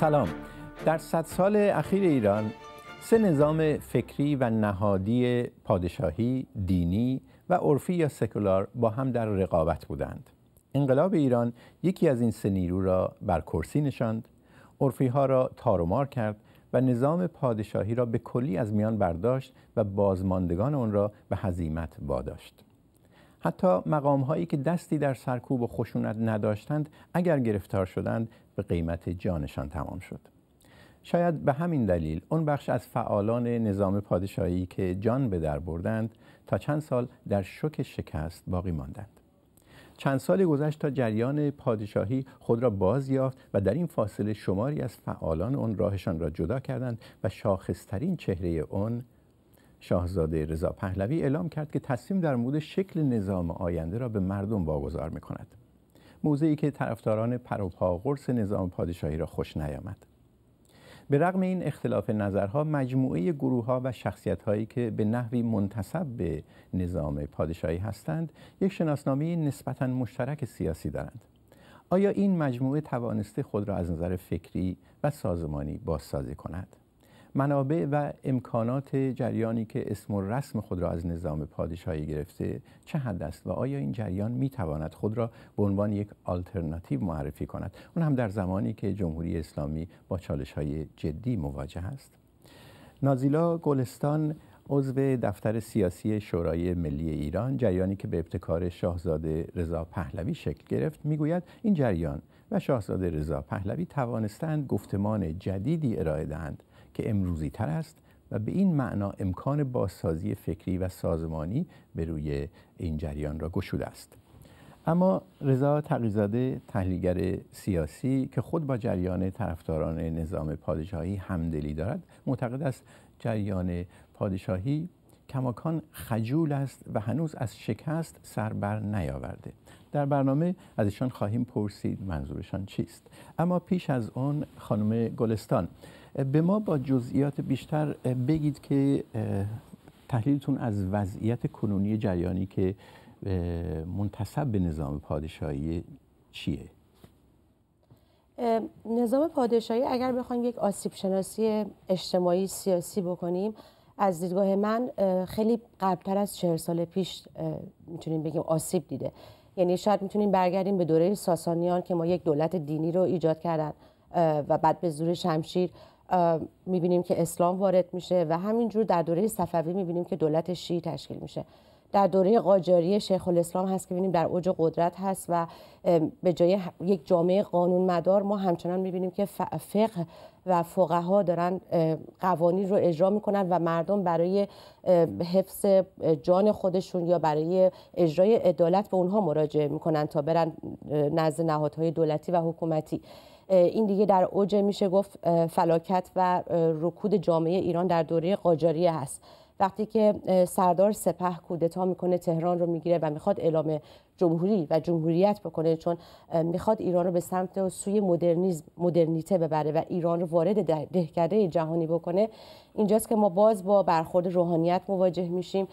سلام در صد سال اخیر ایران سه نظام فکری و نهادی پادشاهی، دینی و عرفی یا سکولار با هم در رقابت بودند. انقلاب ایران یکی از این سه نیرو را بر کرسی نشاند، عرفی ها را تارومار کرد و نظام پادشاهی را به کلی از میان برداشت و بازماندگان آن را به هزیمت واداشت. حتی مقام هایی که دستی در سرکوب و خشونت نداشتند اگر گرفتار شدند به قیمت جانشان تمام شد شاید به همین دلیل اون بخش از فعالان نظام پادشاهی که جان به در بردند تا چند سال در شک شکست باقی ماندند چند سال گذشت تا جریان پادشاهی خود را باز یافت و در این فاصله شماری از فعالان اون راهشان را جدا کردند و شاخصترین چهره اون شاهزاده رضا پهلوی اعلام کرد که تصمیم در مورد شکل نظام آینده را به مردم واگذار می کند. موضعی که طرفداران پروپا قرص نظام پادشاهی را خوش نیامد. به رغم این اختلاف نظرها مجموعه گروه ها و شخصیت هایی که به نحوی منتصب به نظام پادشاهی هستند یک شناسنامه نسبتا مشترک سیاسی دارند آیا این مجموعه توانسته خود را از نظر فکری و سازمانی بازسازی کند منابع و امکانات جریانی که اسم و رسم خود را از نظام پادشاهی گرفته چه حد است و آیا این جریان می تواند خود را به عنوان یک آلترناتیو معرفی کند اون هم در زمانی که جمهوری اسلامی با چالش های جدی مواجه است نازیلا گلستان عضو دفتر سیاسی شورای ملی ایران جریانی که به ابتکار شاهزاده رضا پهلوی شکل گرفت میگوید این جریان و شاهزاده رضا پهلوی توانستند گفتمان جدیدی ارائه دهند که امروزی تر است و به این معنا امکان بازسازی فکری و سازمانی به روی این جریان را گشوده است اما رضا تقیزاده تحلیلگر سیاسی که خود با جریان طرفداران نظام پادشاهی همدلی دارد معتقد است جریان پادشاهی کماکان خجول است و هنوز از شکست سر بر نیاورده در برنامه از ایشان خواهیم پرسید منظورشان چیست اما پیش از آن خانم گلستان به ما با جزئیات بیشتر بگید که تحلیلتون از وضعیت کنونی جریانی که منتصب به نظام پادشاهی چیه؟ نظام پادشاهی اگر بخوایم یک آسیب شناسی اجتماعی سیاسی بکنیم از دیدگاه من خیلی قبلتر از چهر سال پیش میتونیم بگیم آسیب دیده یعنی شاید میتونیم برگردیم به دوره ساسانیان که ما یک دولت دینی رو ایجاد کردن و بعد به زور شمشیر میبینیم که اسلام وارد میشه و همینجور در دوره صفوی میبینیم که دولت شیعی تشکیل میشه در دوره قاجاری شیخ الاسلام هست که ببینیم در اوج قدرت هست و به جای یک جامعه قانون مدار ما همچنان میبینیم که فقه و فقها دارن قوانین رو اجرا میکنن و مردم برای حفظ جان خودشون یا برای اجرای عدالت به اونها مراجعه میکنن تا برن نزد نهادهای دولتی و حکومتی این دیگه در اوج میشه گفت فلاکت و رکود جامعه ایران در دوره قاجاری هست وقتی که سردار سپه کودتا میکنه تهران رو میگیره و میخواد اعلام جمهوری و جمهوریت بکنه چون میخواد ایران رو به سمت سوی مدرنیزم مدرنیته ببره و ایران رو وارد دهکده جهانی بکنه اینجاست که ما باز با برخورد روحانیت مواجه میشیم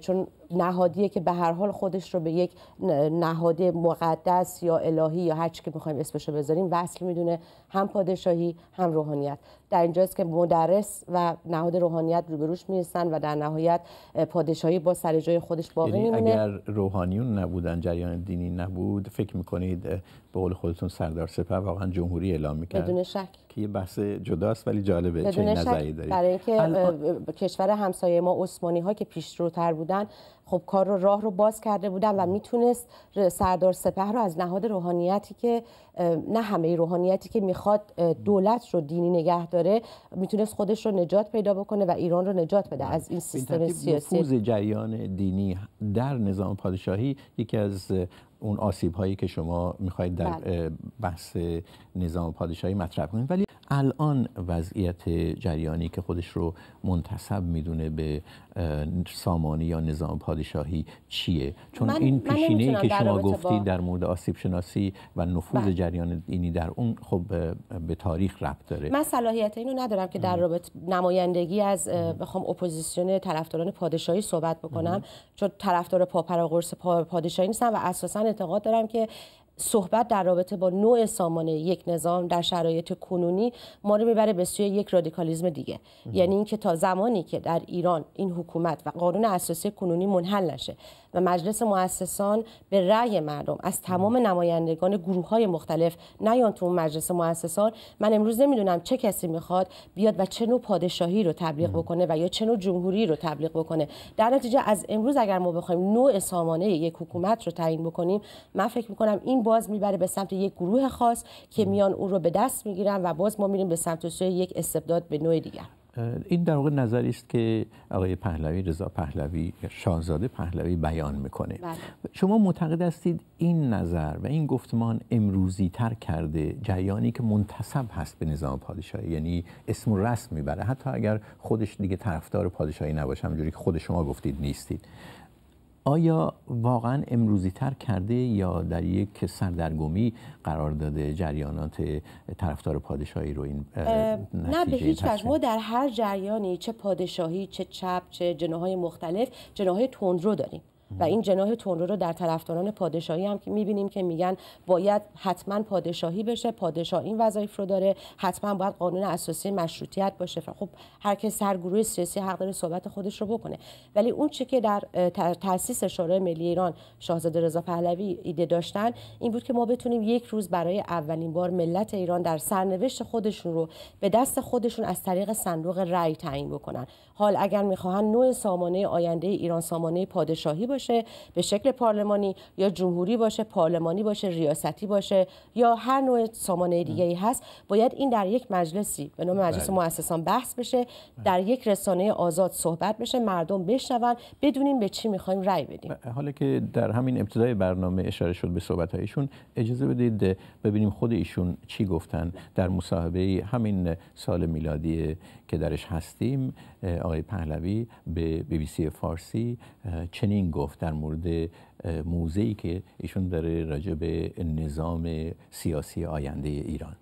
چون نهادیه که به هر حال خودش رو به یک نهاد مقدس یا الهی یا هر چی که میخوایم اسمش رو بذاریم وصل میدونه هم پادشاهی هم روحانیت در اینجاست که مدرس و نهاد روحانیت روبروش میرسن و در نهایت پادشاهی با سر جای خودش باقی یعنی میمونه اگر روحانیون نبودن جریان دینی نبود فکر میکنید به قول خودتون سردار سپه واقعا جمهوری اعلام میکرد بدون شک که یه بحث جداست ولی جالبه چه نظری برای که کشور همسایه ما عثمانی ها که پیشروتر بودن خب کار رو راه رو باز کرده بودن و میتونست سردار سپه رو از نهاد روحانیتی که نه همه روحانیتی که میخواد دولت رو دینی نگه داره میتونست خودش رو نجات پیدا بکنه و ایران رو نجات بده از این سیستم سیاسی نفوذ جریان دینی در نظام پادشاهی یکی از اون آسیب هایی که شما میخواید در بله. بحث نظام پادشاهی مطرح کنید ولی الان وضعیت جریانی که خودش رو منتصب میدونه به سامانی یا نظام پادشاهی چیه چون این پیشینه ای که شما گفتید در مورد آسیب شناسی و نفوذ بله. جریان دینی در اون خب به تاریخ ربط داره من صلاحیت اینو ندارم که در رابط نمایندگی از بخوام اپوزیسیون طرفداران پادشاهی صحبت بکنم چون طرفدار پاپراقرص پادشاهی نیستم و اساسا اعتقاد دارم که صحبت در رابطه با نوع سامانه یک نظام در شرایط کنونی ما رو میبره به سوی یک رادیکالیزم دیگه یعنی اینکه تا زمانی که در ایران این حکومت و قانون اساسی کنونی منحل نشه و مجلس مؤسسان به رأی مردم از تمام نمایندگان گروه های مختلف نیان تو مجلس مؤسسان من امروز نمیدونم چه کسی میخواد بیاد و چه نوع پادشاهی رو تبلیغ بکنه و یا چه نوع جمهوری رو تبلیغ بکنه در نتیجه از امروز اگر ما بخوایم نوع سامانه یک حکومت رو تعیین بکنیم من فکر میکنم این باز میبره به سمت یک گروه خاص که میان اون رو به دست میگیرن و باز ما میریم به سمت سوی یک استبداد به نوع دیگر این در واقع نظری است که آقای پهلوی رضا پهلوی شاهزاده پهلوی بیان میکنه بله. شما معتقد هستید این نظر و این گفتمان امروزی تر کرده جریانی که منتصب هست به نظام پادشاهی یعنی اسم رسم میبره حتی اگر خودش دیگه طرفدار پادشاهی نباشه همونجوری که خود شما گفتید نیستید آیا واقعا امروزی تر کرده یا در یک سردرگمی قرار داده جریانات طرفدار پادشاهی رو این نه به هیچ وجه ما در هر جریانی چه پادشاهی چه چپ چه جناهای مختلف جناهای تندرو داریم و این جناح تندرو رو در طرفداران پادشاهی هم که میبینیم که میگن باید حتما پادشاهی بشه پادشاه این وظایف رو داره حتما باید قانون اساسی مشروطیت باشه خب هر که سرگروه سیاسی حق داره صحبت خودش رو بکنه ولی اون چه که در تاسیس شورای ملی ایران شاهزاده رضا پهلوی ایده داشتن این بود که ما بتونیم یک روز برای اولین بار ملت ایران در سرنوشت خودشون رو به دست خودشون از طریق صندوق رأی تعیین بکنن حال اگر میخواهن نوع سامانه آینده ایران سامانه پادشاهی باشه باشه به شکل پارلمانی یا جمهوری باشه پارلمانی باشه ریاستی باشه یا هر نوع سامانه دیگه ای هست باید این در یک مجلسی به نام مجلس بله. مؤسسان بحث بشه در یک رسانه آزاد صحبت بشه مردم بشنون بدونیم به چی میخوایم رأی بدیم حالا که در همین ابتدای برنامه اشاره شد به صحبت هایشون اجازه بدید ببینیم خود ایشون چی گفتن در مصاحبه همین سال میلادی که درش هستیم آقای پهلوی به بی بی سی فارسی چنین گفت در مورد موزه‌ای که ایشون داره راجع به نظام سیاسی آینده ایران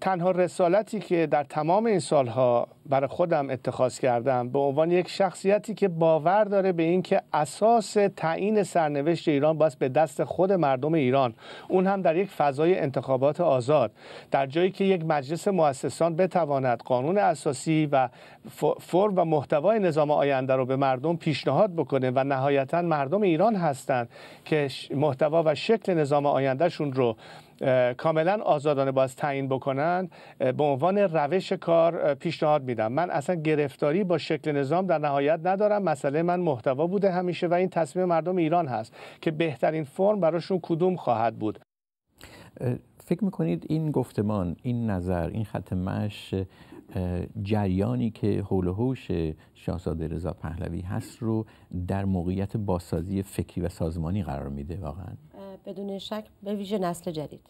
تنها رسالتی که در تمام این سالها برای خودم اتخاذ کردم به عنوان یک شخصیتی که باور داره به اینکه اساس تعیین سرنوشت ایران باید به دست خود مردم ایران اون هم در یک فضای انتخابات آزاد در جایی که یک مجلس مؤسسان بتواند قانون اساسی و فرم و محتوای نظام آینده رو به مردم پیشنهاد بکنه و نهایتا مردم ایران هستند که محتوا و شکل نظام آیندهشون رو کاملا آزادانه باز تعیین بکنن به عنوان روش کار پیشنهاد میدم من اصلا گرفتاری با شکل نظام در نهایت ندارم مسئله من محتوا بوده همیشه و این تصمیم مردم ایران هست که بهترین فرم براشون کدوم خواهد بود فکر میکنید این گفتمان این نظر این خط مش جریانی که حول هوش شاهزاده رضا پهلوی هست رو در موقعیت باسازی فکری و سازمانی قرار میده واقعا بدون شک به ویژه نسل جدید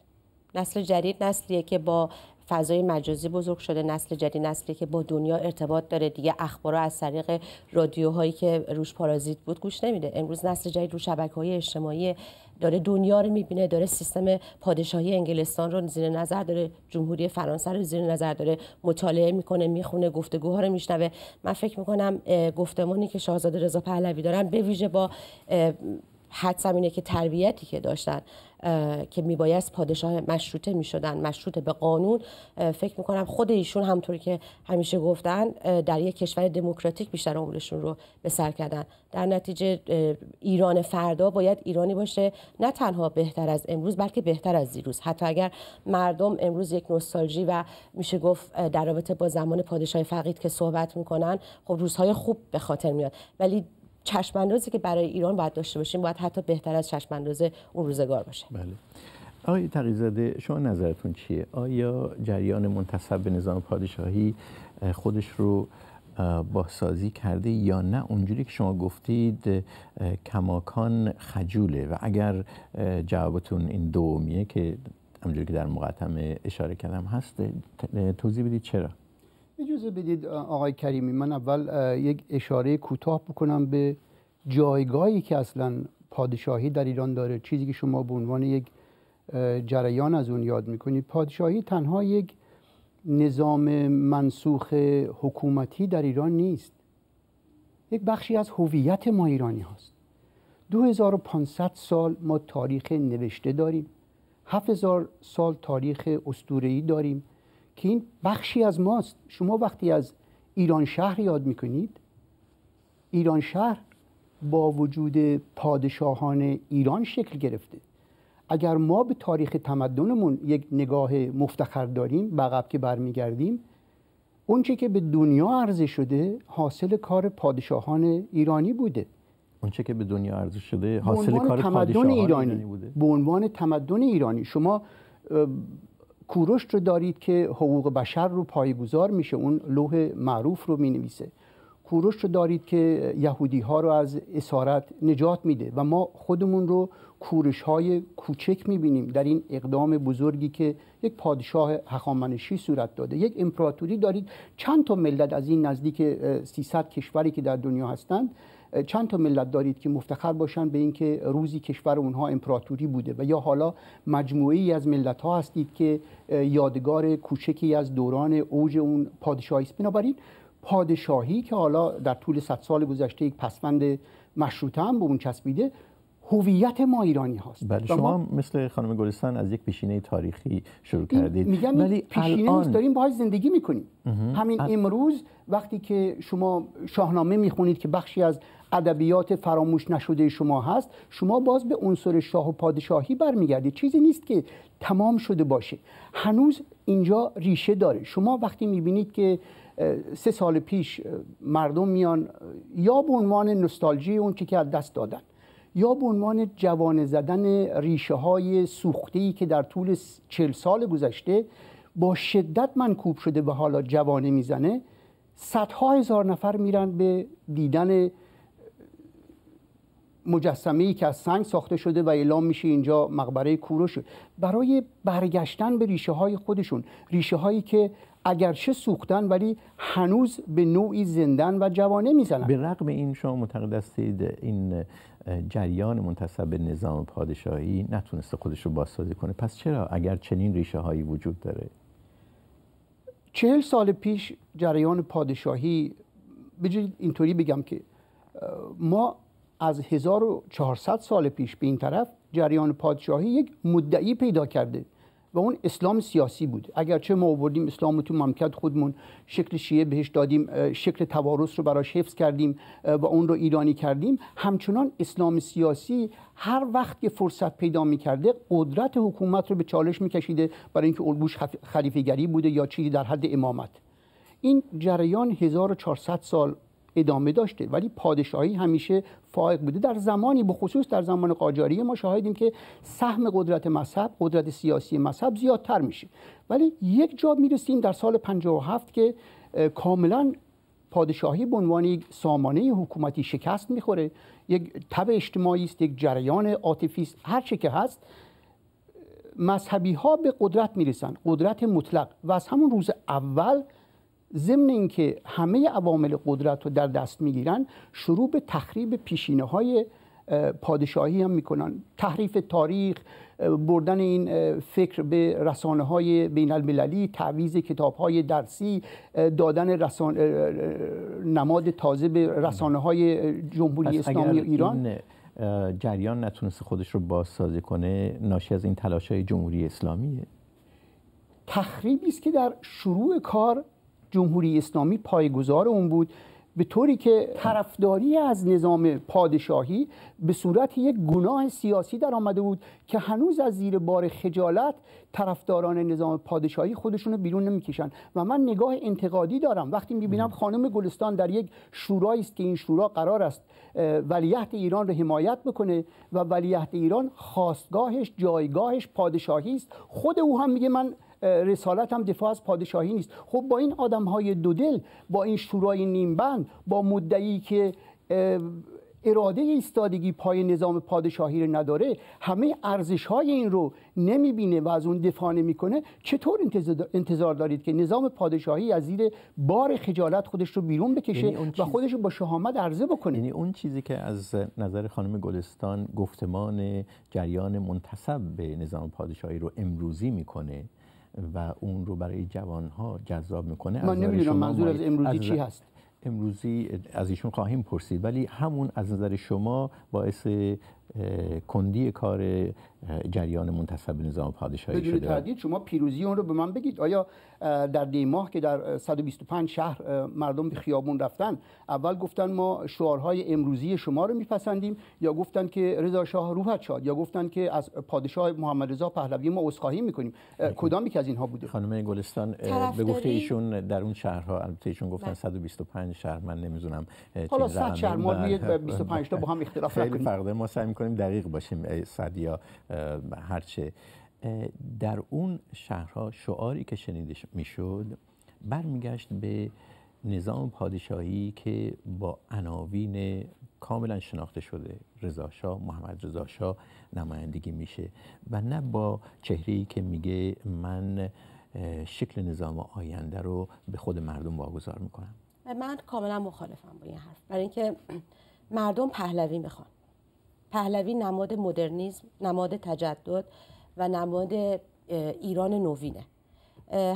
نسل جدید نسلیه که با فضای مجازی بزرگ شده نسل جدید نسلی که با دنیا ارتباط داره دیگه اخبار از طریق رادیوهایی که روش پارازیت بود گوش نمیده امروز نسل جدید رو شبکه های اجتماعی داره دنیا رو میبینه داره سیستم پادشاهی انگلستان رو زیر نظر داره جمهوری فرانسه رو زیر نظر داره مطالعه میکنه میخونه گفتگوها رو میشنوه من فکر میکنم گفتمانی که شاهزاده رضا پهلوی دارن به ویژه با حدثم اینه که تربیتی که داشتن که میبایست پادشاه مشروطه میشدن مشروطه به قانون فکر میکنم خود ایشون همطوری که همیشه گفتن در یک کشور دموکراتیک بیشتر عمرشون رو به سر کردن در نتیجه ایران فردا باید ایرانی باشه نه تنها بهتر از امروز بلکه بهتر از دیروز حتی اگر مردم امروز یک نوستالژی و میشه گفت در رابطه با زمان پادشاه فقید که صحبت میکنن خب روزهای خوب به خاطر میاد ولی چشماندازی که برای ایران باید داشته باشیم باید حتی بهتر از چشمانداز اون روزگار باشه بله آقای تقیزاده شما نظرتون چیه آیا جریان منتصب به نظام پادشاهی خودش رو بازسازی کرده یا نه اونجوری که شما گفتید کماکان خجوله و اگر جوابتون این دومیه که همجوری که در مقدمه اشاره کردم هست توضیح بدید چرا اجازه بدید آقای کریمی من اول یک اشاره کوتاه بکنم به جایگاهی که اصلا پادشاهی در ایران داره چیزی که شما به عنوان یک جریان از اون یاد میکنید پادشاهی تنها یک نظام منسوخ حکومتی در ایران نیست یک بخشی از هویت ما ایرانی هاست 2500 سال ما تاریخ نوشته داریم 7000 سال تاریخ استورهی داریم که این بخشی از ماست شما وقتی از ایران شهر یاد میکنید ایران شهر با وجود پادشاهان ایران شکل گرفته اگر ما به تاریخ تمدنمون یک نگاه مفتخر داریم عقب که برمیگردیم اونچه که به دنیا عرضه شده حاصل کار پادشاهان ایرانی بوده اونچه که به دنیا عرضه شده حاصل کار پادشاهان ایرانی بوده به عنوان تمدن ایرانی شما کوروش رو دارید که حقوق بشر رو پایگذار میشه اون لوح معروف رو نویسه. کوروش رو دارید که یهودی ها رو از اسارت نجات میده و ما خودمون رو کورش های کوچک میبینیم در این اقدام بزرگی که یک پادشاه هخامنشی صورت داده یک امپراتوری دارید چند تا ملت از این نزدیک 300 کشوری که در دنیا هستند چند تا ملت دارید که مفتخر باشن به اینکه روزی کشور اونها امپراتوری بوده و یا حالا مجموعه از ملت ها هستید که یادگار کوچکی از دوران اوج اون پادشاهی است بنابراین پادشاهی که حالا در طول صد سال گذشته یک پسوند مشروطه هم به اون چسبیده هویت ما ایرانی هاست بله، شما مثل خانم گلستان از یک پیشینه تاریخی شروع کردید میگم ولی پیشینه الان... داریم باهاش زندگی میکنیم همین امروز وقتی که شما شاهنامه میخونید که بخشی از ادبیات فراموش نشده شما هست شما باز به عنصر شاه و پادشاهی برمیگردید چیزی نیست که تمام شده باشه هنوز اینجا ریشه داره شما وقتی میبینید که سه سال پیش مردم میان یا به عنوان نستالژی اون که از دست دادن یا به عنوان جوانه زدن ریشه های ای که در طول چل سال گذشته با شدت منکوب شده و حالا جوانه میزنه صدها هزار نفر میرن به دیدن مجسمه ای که از سنگ ساخته شده و اعلام میشه اینجا مقبره کوروش برای برگشتن به ریشه های خودشون ریشه هایی که اگرچه سوختن ولی هنوز به نوعی زندن و جوانه میزنن به رغم این شما معتقد هستید این جریان منتصب به نظام پادشاهی نتونسته خودش رو بازسازی کنه پس چرا اگر چنین ریشه هایی وجود داره چهل سال پیش جریان پادشاهی بجید اینطوری بگم که ما از 1400 سال پیش به این طرف جریان پادشاهی یک مدعی پیدا کرده و اون اسلام سیاسی بود اگرچه ما آوردیم اسلام رو تو مملکت خودمون شکل شیعه بهش دادیم شکل توارث رو براش حفظ کردیم و اون رو ایرانی کردیم همچنان اسلام سیاسی هر وقت که فرصت پیدا میکرده قدرت حکومت رو به چالش میکشیده برای اینکه الگوش گری بوده یا چیزی در حد امامت این جریان 1400 سال ادامه داشته ولی پادشاهی همیشه فائق بوده در زمانی به خصوص در زمان قاجاری ما شاهدیم که سهم قدرت مذهب قدرت سیاسی مذهب زیادتر میشه ولی یک جا میرسیم در سال 57 که کاملا پادشاهی به عنوان سامانه حکومتی شکست میخوره یک تبع اجتماعی است یک جریان عاطفی است هر چه که هست مذهبی ها به قدرت میرسن قدرت مطلق و از همون روز اول ضمن اینکه همه عوامل قدرت رو در دست میگیرن شروع به تخریب پیشینه های پادشاهی هم میکنن تحریف تاریخ بردن این فکر به رسانه های بین المللی تعویز کتاب های درسی دادن نماد تازه به رسانه های جمهوری اسلامی ایران جریان نتونست خودش رو بازسازی کنه ناشی از این تلاش های جمهوری اسلامیه تخریبی است که در شروع کار جمهوری اسلامی پایگزار اون بود به طوری که طرفداری از نظام پادشاهی به صورت یک گناه سیاسی در آمده بود که هنوز از زیر بار خجالت طرفداران نظام پادشاهی خودشون رو بیرون نمیکشن و من نگاه انتقادی دارم وقتی میبینم خانم گلستان در یک شورایی است که این شورا قرار است ولیعهد ایران رو حمایت بکنه و ولیعهد ایران خواستگاهش جایگاهش پادشاهی است خود او هم میگه من رسالت هم دفاع از پادشاهی نیست خب با این آدم های دودل با این شورای نیمبند با مدعی که اراده ایستادگی پای نظام پادشاهی رو نداره همه ارزش های این رو نمیبینه و از اون دفاع نمیکنه چطور انتظار دارید که نظام پادشاهی از زیر بار خجالت خودش رو بیرون بکشه یعنی و خودش رو با شهامت عرضه بکنه یعنی اون چیزی که از نظر خانم گلستان گفتمان جریان منتصب به نظام پادشاهی رو امروزی میکنه و اون رو برای جوان ها جذاب میکنه ما نمیدونم منظور از امروزی چی هست امروزی از ایشون خواهیم پرسید ولی همون از نظر شما باعث کندی کار جریان منتصب نظام پادشاهی شده بدون تردید شما پیروزی اون رو به من بگید آیا در دی ماه که در 125 شهر مردم به خیابون رفتن اول گفتن ما شعارهای امروزی شما رو میپسندیم یا گفتن که رضا شاه روحت شاد یا گفتن که از پادشاه محمد رضا پهلوی ما عذرخواهی میکنیم کدام یک از اینها بوده خانم گلستان به گفته ایشون در اون شهرها البته ایشون گفتن 125 بله. شهر من نمیدونم حالا 100 شهر ما 25 تا با هم اختلاف نکنیم فرق ما سعی میکنیم دقیق باشیم صد یا هرچه در اون شهرها شعاری که شنیده میشد برمیگشت به نظام پادشاهی که با عناوین کاملا شناخته شده شاه محمد شاه نمایندگی میشه و نه با چهره ای که میگه من شکل نظام آینده رو به خود مردم واگذار میکنم من کاملا مخالفم با این حرف برای اینکه مردم پهلوی میخوان پهلوی نماد مدرنیزم نماد تجدد و نماد ایران نوینه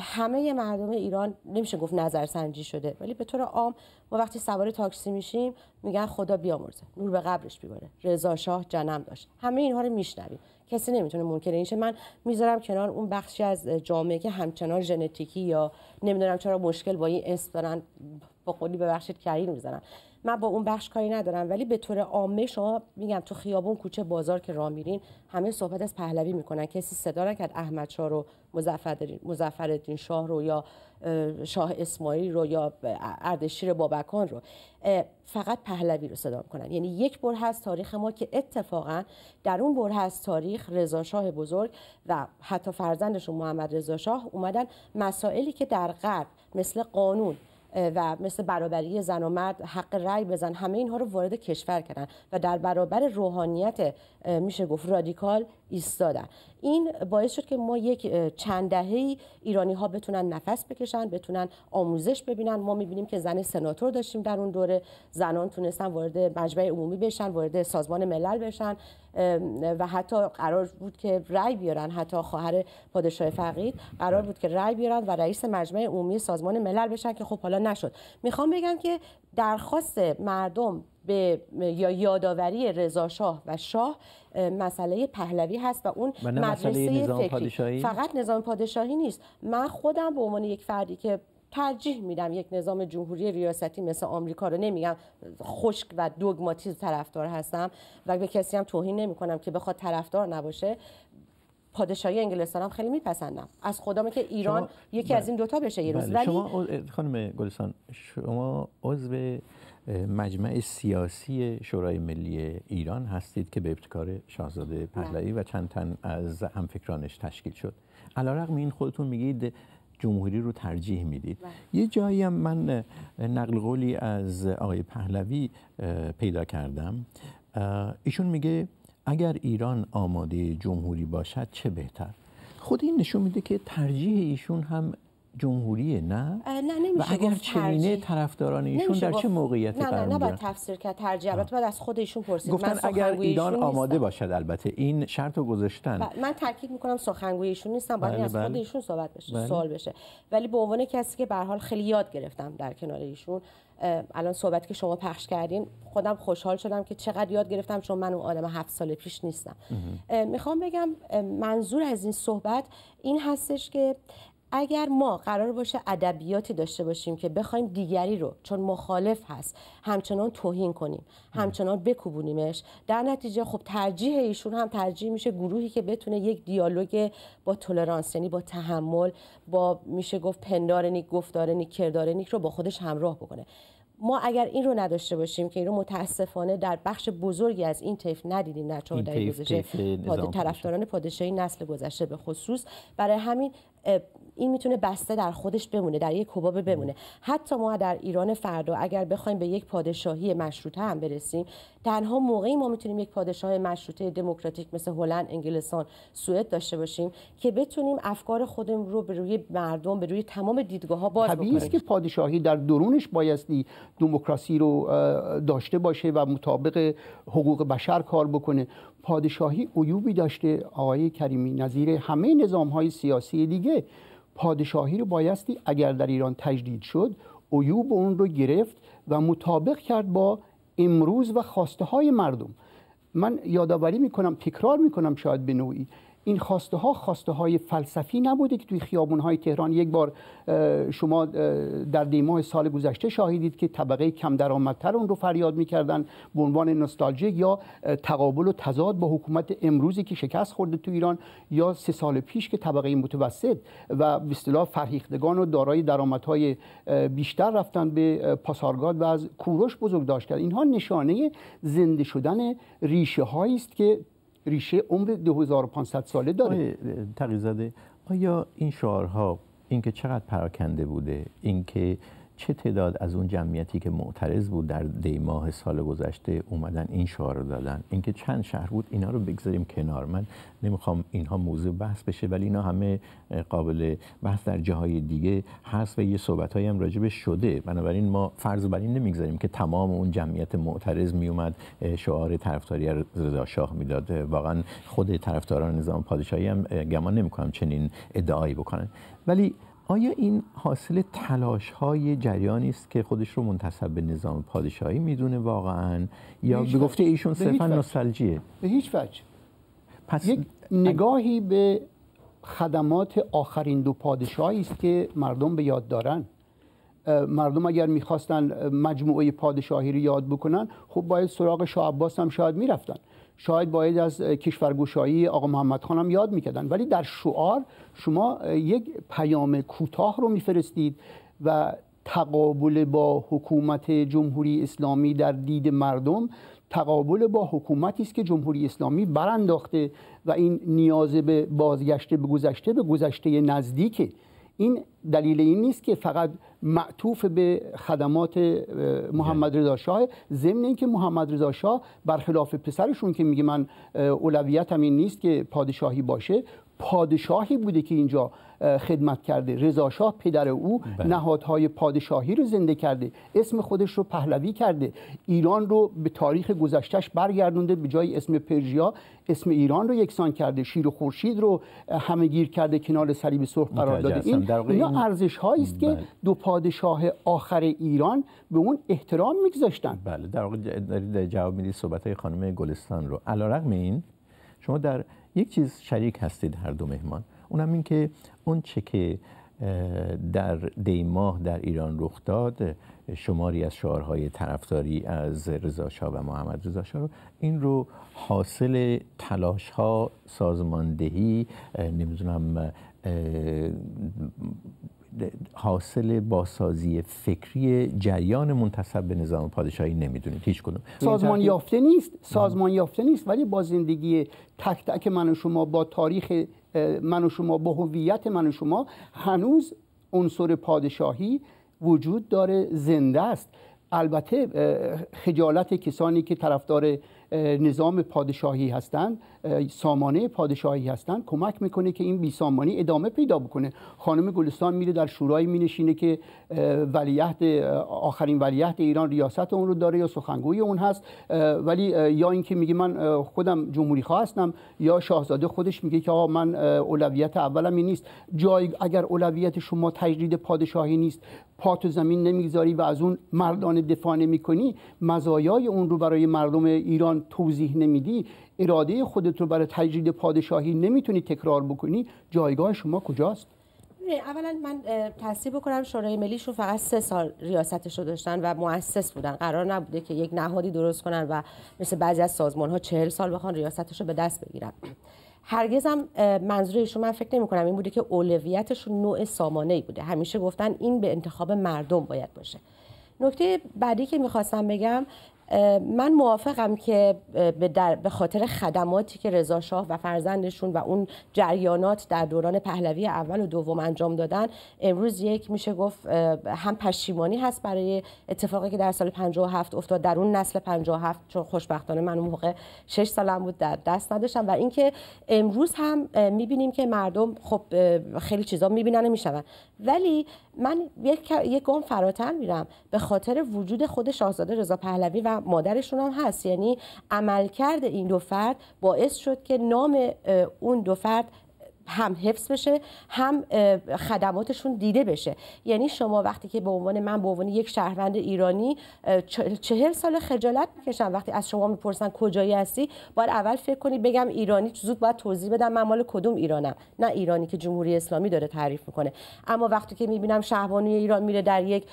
همه مردم ایران نمیشه گفت نظر شده ولی به طور عام ما وقتی سوار تاکسی میشیم میگن خدا بیامرزه نور به قبرش بیباره رضا شاه جنم داشت همه اینها رو میشنویم کسی نمیتونه منکر اینشه من میذارم کنار اون بخشی از جامعه که همچنان ژنتیکی یا نمیدونم چرا مشکل با این اسم دارن با قولی ببخشید کریم میزنن من با اون بخش کاری ندارم ولی به طور عامه شما میگم تو خیابون کوچه بازار که راه میرین همه صحبت از پهلوی میکنن کسی صدا نکرد احمد شاه رو مظفرالدین شاه رو یا شاه اسماعیل رو یا اردشیر بابکان رو فقط پهلوی رو صدا میکنن یعنی یک بره از تاریخ ما که اتفاقا در اون بره از تاریخ رضا شاه بزرگ و حتی فرزندشون محمد رضا شاه اومدن مسائلی که در غرب مثل قانون و مثل برابری زن و مرد حق رأی بزن همه اینها رو وارد کشور کردن و در برابر روحانیت میشه گفت رادیکال ایستادن این باعث شد که ما یک چند دهه ایرانی ها بتونن نفس بکشن بتونن آموزش ببینن ما میبینیم که زن سناتور داشتیم در اون دوره زنان تونستن وارد مجمع عمومی بشن وارد سازمان ملل بشن و حتی قرار بود که رای بیارن حتی خواهر پادشاه فقید قرار بود که رای بیارن و رئیس مجمع عمومی سازمان ملل بشن که خب حالا نشد میخوام بگم که درخواست مردم به یا یادآوری رضا شاه و شاه مسئله پهلوی هست و اون مدرسه نظام پادشاهی؟ فقط نظام پادشاهی نیست من خودم به عنوان یک فردی که ترجیح میدم یک نظام جمهوری ریاستی مثل آمریکا رو نمیگم خشک و دوگماتیز طرفدار هستم و به کسی هم توهین نمی کنم که بخواد طرفدار نباشه پادشاهی انگلستان هم خیلی میپسندم از خدامه که ایران یکی از این بله. دوتا بشه یه روز بله. ولی... شما خانم گلستان شما عضو مجمع سیاسی شورای ملی ایران هستید که به ابتکار شاهزاده پهلوی و چند تن از همفکرانش تشکیل شد علیرغم این خودتون میگید جمهوری رو ترجیح میدید بله. یه جایی هم من نقل قولی از آقای پهلوی پیدا کردم ایشون میگه اگر ایران آماده جمهوری باشد چه بهتر خود این نشون میده که ترجیح ایشون هم جمهوریه نه نه نمیشه و اگر چنینه طرفداران ایشون در چه موقعیت نه نه نباید تفسیر کرد ترجیح البته بعد از خود ایشون پرسید گفتن اگر ایران آماده باشد البته این شرط رو گذاشتن من تاکید میکنم سخنگوی ایشون نیستم باید بله، از خود بله. ایشون صحبت بشه بله. سوال بشه ولی به عنوان کسی که به حال خیلی یاد گرفتم در کنار ایشون الان صحبت که شما پخش کردین خودم خوشحال شدم که چقدر یاد گرفتم چون من اون آدم هفت سال پیش نیستم میخوام بگم منظور از این صحبت این هستش که اگر ما قرار باشه ادبیاتی داشته باشیم که بخوایم دیگری رو چون مخالف هست همچنان توهین کنیم همچنان بکوبونیمش در نتیجه خب ترجیح ایشون هم ترجیح میشه گروهی که بتونه یک دیالوگ با تولرانس یعنی با تحمل با میشه گفت پندارنی گفتارنی کردارنی رو با خودش همراه بکنه ما اگر این رو نداشته باشیم که این رو متاسفانه در بخش بزرگی از این طیف ندیدیم در چهار گذشته طرفداران پادشاهی نسل گذشته به خصوص برای همین این میتونه بسته در خودش بمونه در یک کباب بمونه حتی ما در ایران فردا اگر بخوایم به یک پادشاهی مشروطه هم برسیم تنها موقعی ما میتونیم یک پادشاه مشروطه دموکراتیک مثل هلند انگلستان سوئد داشته باشیم که بتونیم افکار خودم رو به روی مردم به روی تمام دیدگاه ها باز طبیعی که پادشاهی در درونش بایستی دموکراسی رو داشته باشه و مطابق حقوق بشر کار بکنه پادشاهی عیوبی داشته آقای کریمی نظیر همه نظام های سیاسی دیگه پادشاهی رو بایستی اگر در ایران تجدید شد عیوب اون رو گرفت و مطابق کرد با امروز و خواسته های مردم من یادآوری میکنم تکرار میکنم شاید به نوعی این خواسته ها خواسته های فلسفی نبوده که توی خیابون های تهران یک بار شما در دیماه سال گذشته شاهدید که طبقه کم درآمدتر اون رو فریاد میکردن به عنوان نوستالژیک یا تقابل و تضاد با حکومت امروزی که شکست خورده تو ایران یا سه سال پیش که طبقه متوسط و به اصطلاح فرهیختگان و دارای درآمدهای بیشتر رفتن به پاسارگاد و از کوروش بزرگداشت کرد اینها نشانه زنده شدن ریشه هایی است که ریشه عمر 2500 ساله داره تقیزاده آیا این شعارها اینکه چقدر پراکنده بوده اینکه چه تعداد از اون جمعیتی که معترض بود در دی ماه سال گذشته اومدن این شعار رو دادن اینکه چند شهر بود اینا رو بگذاریم کنار من نمیخوام اینها موضوع بحث بشه ولی اینا همه قابل بحث در جاهای دیگه هست و یه صحبت هم راجب شده بنابراین ما فرض بر این نمیگذاریم که تمام اون جمعیت معترض میومد شعار طرفداری رضا شاه میداد واقعا خود طرفداران نظام پادشاهی هم گمان نمیکنم چنین ادعایی بکنن ولی آیا این حاصل تلاش های جریانی است که خودش رو منتسب به نظام پادشاهی میدونه واقعا یا به گفته ایشون صرفا نوستالژیه به هیچ وجه پس یک نگاهی به خدمات آخرین دو پادشاهی است که مردم به یاد دارن مردم اگر میخواستن مجموعه پادشاهی رو یاد بکنن خب باید سراغ شاه عباس هم شاید میرفتن شاید باید از کشورگوشایی آقا محمد خانم یاد میکردن ولی در شعار شما یک پیام کوتاه رو میفرستید و تقابل با حکومت جمهوری اسلامی در دید مردم تقابل با حکومتی است که جمهوری اسلامی برانداخته و این نیاز به بازگشته به گذشته به گذشته نزدیکه این دلیل این نیست که فقط معطوف به خدمات محمد رضا شاه ضمن اینکه محمد رضا شاه برخلاف پسرشون که میگه من اولویتم این نیست که پادشاهی باشه پادشاهی بوده که اینجا خدمت کرده رضاشاه پدر او بله. نهادهای پادشاهی رو زنده کرده اسم خودش رو پهلوی کرده ایران رو به تاریخ گذشتهش برگردونده به جای اسم پرژیا اسم ایران رو یکسان کرده شیر و خورشید رو همه گیر کرده کنار صلیب سرخ قرار داده این اینا ارزش هایی است که بله. دو پادشاه آخر ایران به اون احترام میگذاشتن بله در واقع در جواب میدید صحبت های خانم گلستان رو علارغم این شما در یک چیز شریک هستید هر دو مهمان اونم این که اون چه که در دیماه در ایران رخ داد شماری از شعارهای طرفداری از رضا و محمد رضا رو این رو حاصل تلاش ها سازماندهی نمیدونم حاصل باسازی فکری جریان منتصب به نظام پادشاهی نمیدونید هیچ کدوم سازمان یافته نیست سازمان یافته نیست ولی با زندگی تک تک من و شما با تاریخ من و شما با هویت من و شما هنوز عنصر پادشاهی وجود داره زنده است البته خجالت کسانی که طرفدار نظام پادشاهی هستند سامانه پادشاهی هستند کمک میکنه که این بیسامانی ادامه پیدا بکنه خانم گلستان میره در شورای مینشینه که ولیعهد آخرین ولیعهد ایران ریاست اون رو داره یا سخنگوی اون هست ولی یا اینکه میگه من خودم جمهوری خواه هستم یا شاهزاده خودش میگه که آقا من اولویت اولم این نیست جای اگر اولویت شما تجرید پادشاهی نیست پات زمین نمیگذاری و از اون مردان دفاع نمیکنی مزایای اون رو برای مردم ایران توضیح نمیدی اراده خودت رو برای تجدید پادشاهی نمیتونی تکرار بکنی جایگاه شما کجاست اولا من تصدیب بکنم شورای ملیشون فقط سه سال ریاستش رو داشتن و مؤسس بودن قرار نبوده که یک نهادی درست کنن و مثل بعضی از سازمان ها چهل سال بخوان ریاستش رو به دست بگیرن هرگزم منظور ایشون من فکر نمی کنم این بوده که اولویتشون نوع سامانه ای بوده همیشه گفتن این به انتخاب مردم باید باشه نکته بعدی که میخواستم بگم من موافقم که به خاطر خدماتی که رضا شاه و فرزندشون و اون جریانات در دوران پهلوی اول و دوم انجام دادن امروز یک میشه گفت هم پشیمانی هست برای اتفاقی که در سال 57 افتاد در اون نسل 57 چون خوشبختانه من اون موقع 6 سالم بود دست نداشتم و اینکه امروز هم میبینیم که مردم خب خیلی چیزا میبینن و ولی من یک گام فراتر میرم به خاطر وجود خود شاهزاده رضا پهلوی و مادرشون هم هست یعنی عملکرد این دو فرد باعث شد که نام اون دو فرد هم حفظ بشه هم خدماتشون دیده بشه یعنی شما وقتی که به عنوان من به عنوان یک شهروند ایرانی چهل سال خجالت میکشم وقتی از شما میپرسن کجایی هستی باید اول فکر کنی بگم ایرانی زود باید توضیح بدم من مال کدوم ایرانم نه ایرانی که جمهوری اسلامی داره تعریف میکنه اما وقتی که میبینم شهبانوی ایران میره در یک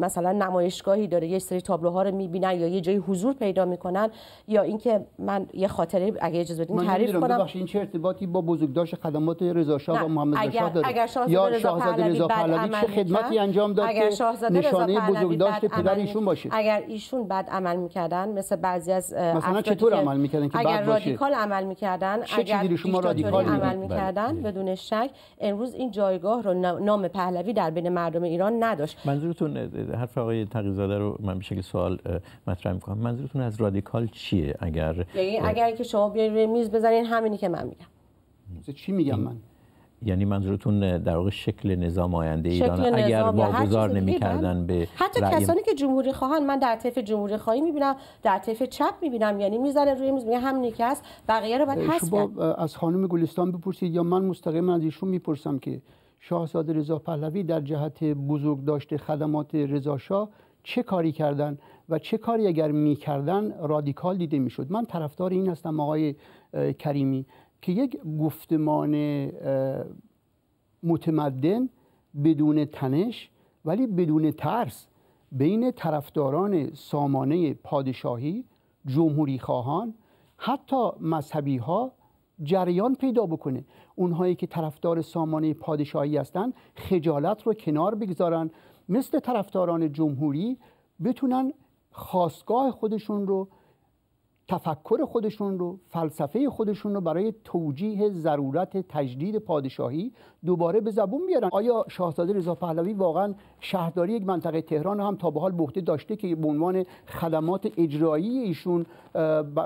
مثلا نمایشگاهی داره یه سری تابلوها رو میبینن یا یه جایی حضور پیدا میکنن یا اینکه من یه خاطره اگه اجازه بدین تعریف کنم ارتباطی با خدمات خدمات رضا شاه و محمد شاه داره اگر یا شاهزاده رضا پهلوی چه خدمتی انجام داد اگر که نشانه بزرگداشت پدر ایشون باشه اگر ایشون بعد عمل میکردن مثل بعضی از مثلا چطور عمل میکردن که اگر رادیکال عمل میکردن اگر شما رادیکال عمل بله، بله، میکردن بله. بدون شک امروز این جایگاه رو نام پهلوی در بین مردم ایران نداشت منظورتون حرف آقای زاده رو من به شکل سوال مطرح میکنم منظورتون از رادیکال چیه اگر یعنی اگر که شما بیاید میز بزنین همینی که من میگم چی میگم من یعنی منظورتون در واقع شکل نظام آینده شکل ایران اگر واگذار نمی‌کردن به حتی رعیم... کسانی که جمهوری خواهان من در طیف جمهوری خواهی میبینم، در طیف چپ میبینم. یعنی میزنه روی میز میگه هم که هست بقیه رو باید حذف شما از خانم گلستان بپرسید یا من مستقیما از ایشون میپرسم که شاهزاده رضا پهلوی در جهت بزرگ داشته خدمات رضا شاه چه کاری کردن و چه کاری اگر میکردن رادیکال دیده میشد من طرفدار این هستم آقای کریمی که یک گفتمان متمدن بدون تنش ولی بدون ترس بین طرفداران سامانه پادشاهی جمهوری خواهان حتی مذهبی ها جریان پیدا بکنه اونهایی که طرفدار سامانه پادشاهی هستند خجالت رو کنار بگذارن مثل طرفداران جمهوری بتونن خواستگاه خودشون رو تفکر خودشون رو فلسفه خودشون رو برای توجیه ضرورت تجدید پادشاهی دوباره به زبون بیارن آیا شاهزاده رضا پهلوی واقعا شهرداری یک منطقه تهران هم تا به حال داشته که به عنوان خدمات اجرایی ایشون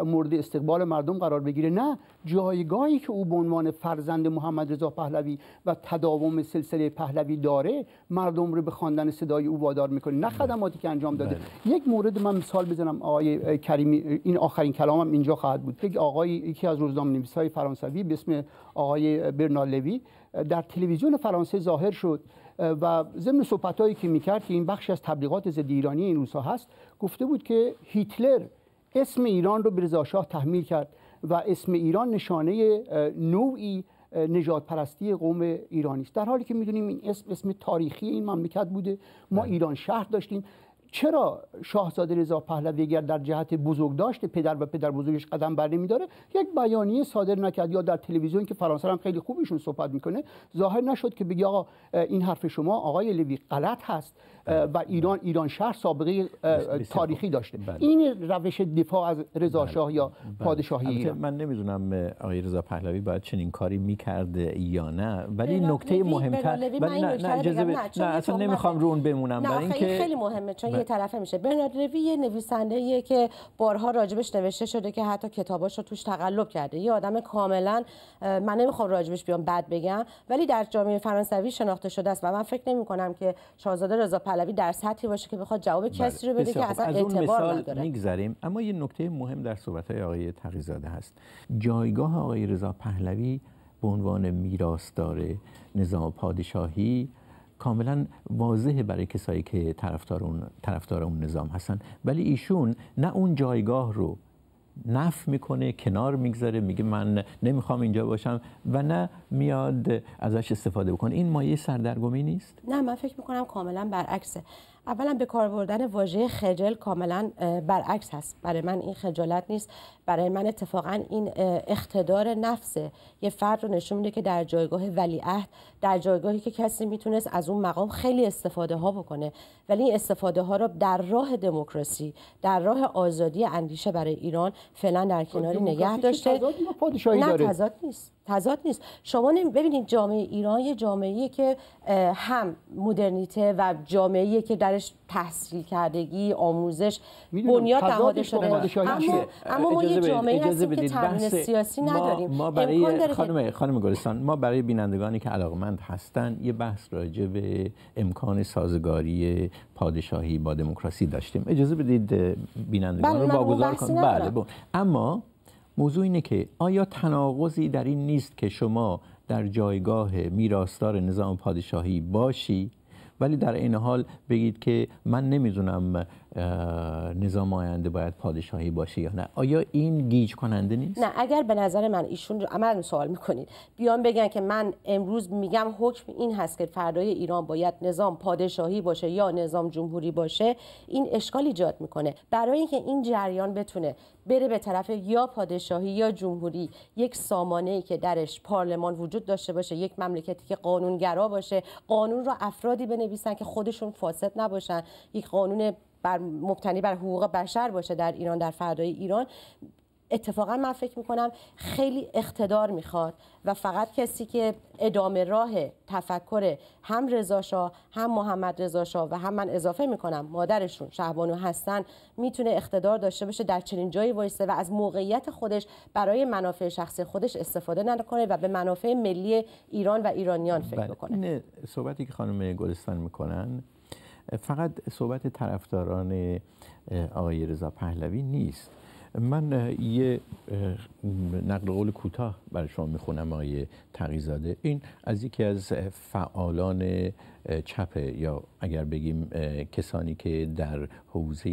مورد استقبال مردم قرار بگیره نه جایگاهی که او به عنوان فرزند محمد رضا پهلوی و تداوم سلسله پهلوی داره مردم رو به خواندن صدای او وادار میکنه نه بله. خدماتی که انجام داده بله. یک مورد من مثال بزنم آقای کریمی این آخرین کلامم اینجا خواهد بود یک آقای یکی از روزنامه نویس های فرانسوی به اسم آقای لوی در تلویزیون فرانسه ظاهر شد و ضمن صحبتهایی که میکرد که این بخش از تبلیغات ضد ایرانی این روزها هست گفته بود که هیتلر اسم ایران رو به شاه تحمیل کرد و اسم ایران نشانه نوعی نجات پرستی قوم ایرانی است در حالی که میدونیم این اسم اسم تاریخی این مملکت بوده ما بله. ایران شهر داشتیم چرا شاهزاده رضا اگر در جهت بزرگداشت پدر و پدر بزرگش قدم بر نمیداره یک بیانیه صادر نکرد یا در تلویزیون که فرانسه هم خیلی خوبیشون صحبت میکنه ظاهر نشد که بگی آقا این حرف شما آقای لوی غلط هست و ایران ایران شهر سابقه تاریخی داشته بله. این روش دفاع از رضا بله. شاه یا بله. پادشاهی ایران من نمیدونم آقای رضا پهلوی باید چنین کاری میکرده یا نه ولی نکته مهمتر ولی نه نه اجازه نه, نه اصلا نمیخوام رو اون بمونم برای اینکه خیلی مهمه چون یه طرفه میشه برنارد لوی یه نویسنده که بارها راجبش نوشته شده که حتی کتاباشو رو توش تقلب کرده یه آدم کاملا من نمیخوام راجبش بیام بد بگم ولی در جامعه فرانسوی شناخته شده است و من فکر نمی کنم که شاهزاده رضا پهلوی در سطحی باشه که بخواد جواب بله. کسی رو بده که اصلا از اون مثال میگذاریم اما یه نکته مهم در صحبت‌های آقای تقیزاده هست جایگاه آقای رضا پهلوی به عنوان میراث‌دار نظام پادشاهی کاملا واضحه برای کسایی که طرفدار اون طرفدار اون نظام هستن ولی ایشون نه اون جایگاه رو نف میکنه کنار میگذاره میگه من نمیخوام اینجا باشم و نه میاد ازش استفاده بکنه این مایه سردرگمی نیست نه من فکر میکنم کاملا برعکسه اولا به کار بردن واژه خجل کاملا برعکس هست برای من این خجالت نیست برای من اتفاقا این اقتدار نفسه یه فرد رو نشون میده که در جایگاه ولیعهد در جایگاهی که کسی میتونست از اون مقام خیلی استفاده ها بکنه ولی این استفاده ها رو در راه دموکراسی در راه آزادی اندیشه برای ایران فعلا در خب کناری نگه داشته نه تضاد نیست تضاد نیست شما ببینید جامعه ایران یه جامعه که هم مدرنیته و جامعه که درش تحصیل کردگی آموزش بنیاد نهاده شده اما اما ما یه جامعه هستیم که تامین سیاسی نداریم ما برای خانم خانم گلستان ما برای بینندگانی که علاقمند هستن یه بحث راجع به امکان سازگاری پادشاهی با دموکراسی داشتیم اجازه بدید بینندگان رو بله، واگذار کنیم بله،, بله اما موضوع اینه که آیا تناقضی در این نیست که شما در جایگاه میراستار نظام پادشاهی باشی ولی در این حال بگید که من نمیدونم نظام آینده باید پادشاهی باشه یا نه آیا این گیج کننده نیست نه اگر به نظر من ایشون رو عمل سوال میکنید بیان بگن که من امروز میگم حکم این هست که فردای ایران باید نظام پادشاهی باشه یا نظام جمهوری باشه این اشکال ایجاد میکنه برای اینکه این جریان بتونه بره به طرف یا پادشاهی یا جمهوری یک سامانه ای که درش پارلمان وجود داشته باشه یک مملکتی که قانونگرا باشه قانون را افرادی بنویسن که خودشون فاسد نباشن یک قانون بر مبتنی بر حقوق بشر باشه در ایران در فردای ایران اتفاقا من فکر میکنم خیلی اقتدار میخواد و فقط کسی که ادامه راه تفکر هم رضا هم محمد رضا و هم من اضافه میکنم مادرشون شهبانو هستن میتونه اقتدار داشته باشه در چنین جایی بایسته و از موقعیت خودش برای منافع شخصی خودش استفاده نکنه و به منافع ملی ایران و ایرانیان فکر بله، کنه. این صحبتی که خانم گلستان میکنن فقط صحبت طرفداران آقای رضا پهلوی نیست من یه نقل قول کوتاه برای شما میخونم آقای تقیزاده این از یکی از فعالان چپ یا اگر بگیم کسانی که در حوزه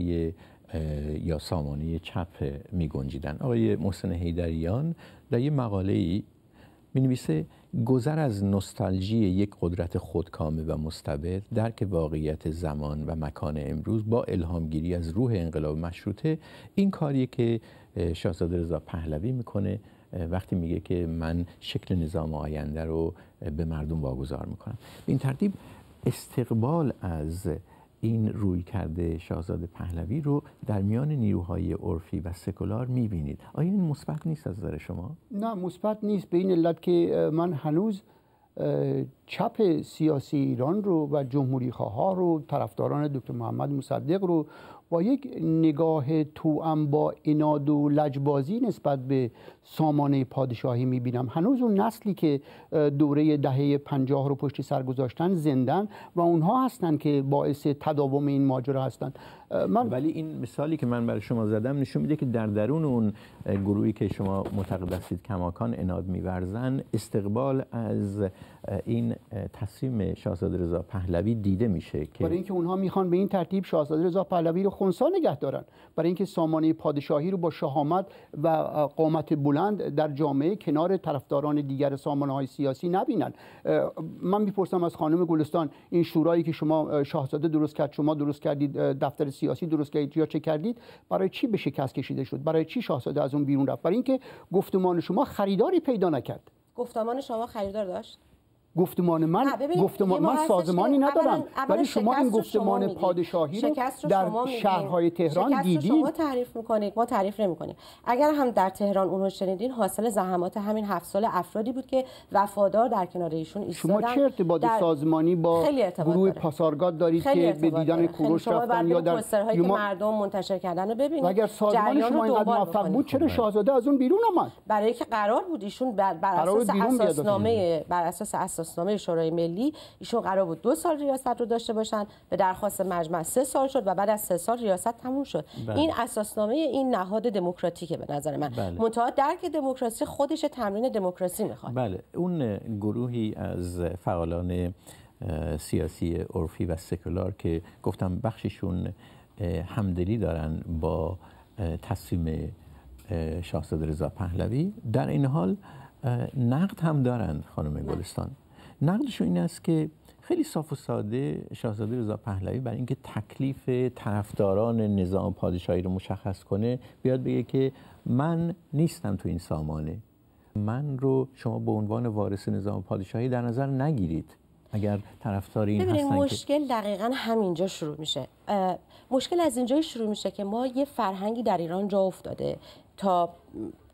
یا سامانه چپ میگنجیدن آقای محسن هیدریان در یه مقاله ای مینویسه گذر از نستالژی یک قدرت خودکامه و مستبد درک واقعیت زمان و مکان امروز با الهامگیری از روح انقلاب مشروطه این کاریه که شاهزاده رضا پهلوی میکنه وقتی میگه که من شکل نظام آینده رو به مردم واگذار میکنم این ترتیب استقبال از این روی کرده شاهزاده پهلوی رو در میان نیروهای عرفی و سکولار میبینید آیا این مثبت نیست از نظر شما؟ نه مثبت نیست به این علت که من هنوز چپ سیاسی ایران رو و جمهوری خواه رو طرفداران دکتر محمد مصدق رو با یک نگاه توأم با اناد و لجبازی نسبت به سامانه پادشاهی میبینم هنوز اون نسلی که دوره دهه پنجاه رو پشت سر گذاشتن زندن و اونها هستند که باعث تداوم این ماجرا هستند من ولی این مثالی که من برای شما زدم نشون میده که در درون اون گروهی که شما معتقد هستید کماکان اناد میورزن استقبال از این تصمیم شاهزاده رضا پهلوی دیده میشه که برای اینکه اونها میخوان به این ترتیب شاهزاده رضا پهلوی رو خونسا نگه دارن برای اینکه سامانه پادشاهی رو با شهامت و قامت بلند در جامعه کنار طرفداران دیگر سامانه های سیاسی نبینند من میپرسم از خانم گلستان این شورایی که شما شاهزاده درست کرد شما درست کردید دفتر سیاسی درست کردید یا چه کردید برای چی به شکست کشیده شد برای چی شاهزاده از اون بیرون رفت برای اینکه گفتمان شما خریداری پیدا نکرد گفتمان شما خریدار داشت گفتمان من گفتمان من سازمانی ندارم ولی شما این گفتمان پادشاهی رو در شهرهای تهران دیدید شما تعریف میکنید ما تعریف نمیکنیم اگر هم در تهران اون رو شنیدین حاصل زحمات همین هفت سال افرادی بود که وفادار در کنار ایشون ایستادن شما چه ارتباط سازمانی با گروه پاسارگاد دارید که به دیدن کوروش رفتن یا در که مردم منتشر کردن رو ببینید اگر سازمان شما اینقدر موفق بود چرا بله. شاهزاده از اون بیرون اومد برای که قرار بود ایشون بر اساس اساسنامه بر اساس اساسنامه شورای ملی ایشون قرار بود دو سال ریاست رو داشته باشن به درخواست مجمع سه سال شد و بعد از سه سال ریاست تموم شد بله. این اساسنامه این نهاد دموکراتیکه به نظر من بله. منتها درک دموکراسی خودش تمرین دموکراسی میخواد بله اون گروهی از فعالان سیاسی عرفی و سکولار که گفتم بخششون همدلی دارن با تصمیم شاهزاده رضا پهلوی در این حال نقد هم دارند خانم گلستان نقدش این است که خیلی صاف و ساده شاهزاده رضا پهلوی برای اینکه تکلیف طرفداران نظام پادشاهی رو مشخص کنه بیاد بگه که من نیستم تو این سامانه من رو شما به عنوان وارث نظام پادشاهی در نظر نگیرید اگر طرفدار این هستن مشکل دقیقا همینجا شروع میشه مشکل از اینجا شروع میشه که ما یه فرهنگی در ایران جا افتاده تا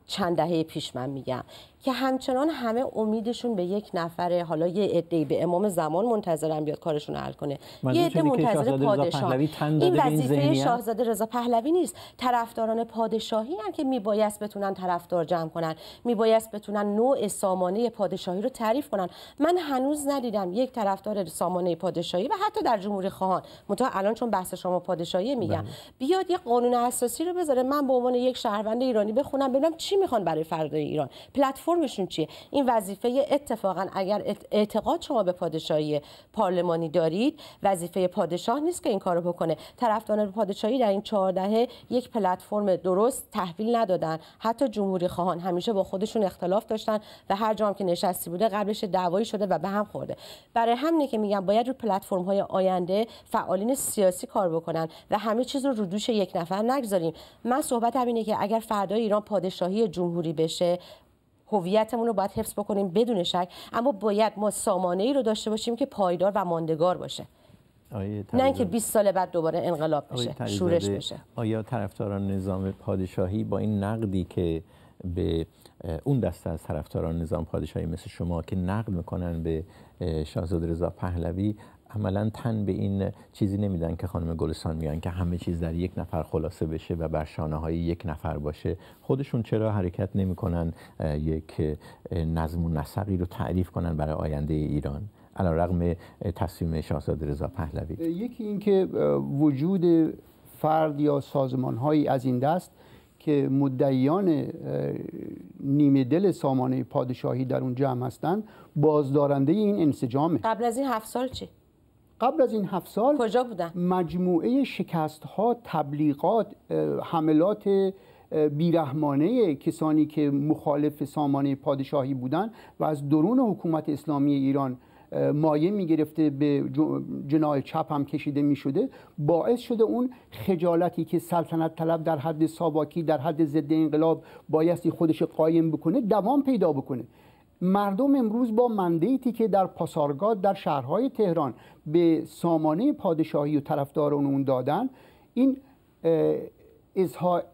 چند دهه پیش من میگم که همچنان همه امیدشون به یک نفره حالا یه عده‌ای به امام زمان منتظرن بیاد کارشون رو حل کنه یه عده منتظر پادشاه این وظیفه شاهزاده رضا پهلوی نیست طرفداران پادشاهی هم که میبایست بتونن طرفدار جمع کنن میبایست بتونن نوع سامانه پادشاهی رو تعریف کنن من هنوز ندیدم یک طرفدار سامانه پادشاهی و حتی در جمهوری خواهان متا الان چون بحث شما پادشاهی میگم بله. بیاد یه قانون اساسی رو بذاره من به عنوان یک شهروند ایرانی بخونم ببینم چی میخوان برای فردای ایران پلتفرم پلتفرمشون چیه این وظیفه اتفاقا اگر اعتقاد شما به پادشاهی پارلمانی دارید وظیفه پادشاه نیست که این کارو بکنه طرفداران پادشاهی در این چهار یک پلتفرم درست تحویل ندادن حتی جمهوری خواهان همیشه با خودشون اختلاف داشتن و هر جام که نشستی بوده قبلش دعوایی شده و به هم خورده برای همینه که میگم باید رو پلتفرم های آینده فعالین سیاسی کار بکنن و همه چیز رو رو یک نفر نگذاریم من صحبت اینه که اگر فردا ایران پادشاهی جمهوری بشه هویتمون رو باید حفظ بکنیم بدون شک اما باید ما سامانه ای رو داشته باشیم که پایدار و ماندگار باشه نه اینکه 20 سال بعد دوباره انقلاب بشه شورش بشه آیا طرفداران نظام پادشاهی با این نقدی که به اون دسته از طرفداران نظام پادشاهی مثل شما که نقد میکنن به شاهزاده رضا پهلوی عملا تن به این چیزی نمیدن که خانم گلستان میان که همه چیز در یک نفر خلاصه بشه و بر شانه های یک نفر باشه خودشون چرا حرکت نمیکنن یک نظم و نسقی رو تعریف کنن برای آینده ایران علا رقم تصمیم شاهزاده رضا پهلوی یکی اینکه وجود فرد یا سازمان هایی از این دست که مدعیان نیمه دل سامانه پادشاهی در اون جمع هستند بازدارنده این انسجامه قبل از این هفت سال چی قبل از این هفت سال بودن؟ مجموعه شکست ها تبلیغات حملات بیرحمانه کسانی که مخالف سامانه پادشاهی بودند و از درون حکومت اسلامی ایران مایه میگرفته به جناه چپ هم کشیده میشده باعث شده اون خجالتی که سلطنت طلب در حد ساواکی در حد ضد انقلاب بایستی خودش قایم بکنه دوام پیدا بکنه مردم امروز با مندیتی که در پاسارگاد در شهرهای تهران به سامانه پادشاهی و طرفداران اون دادن این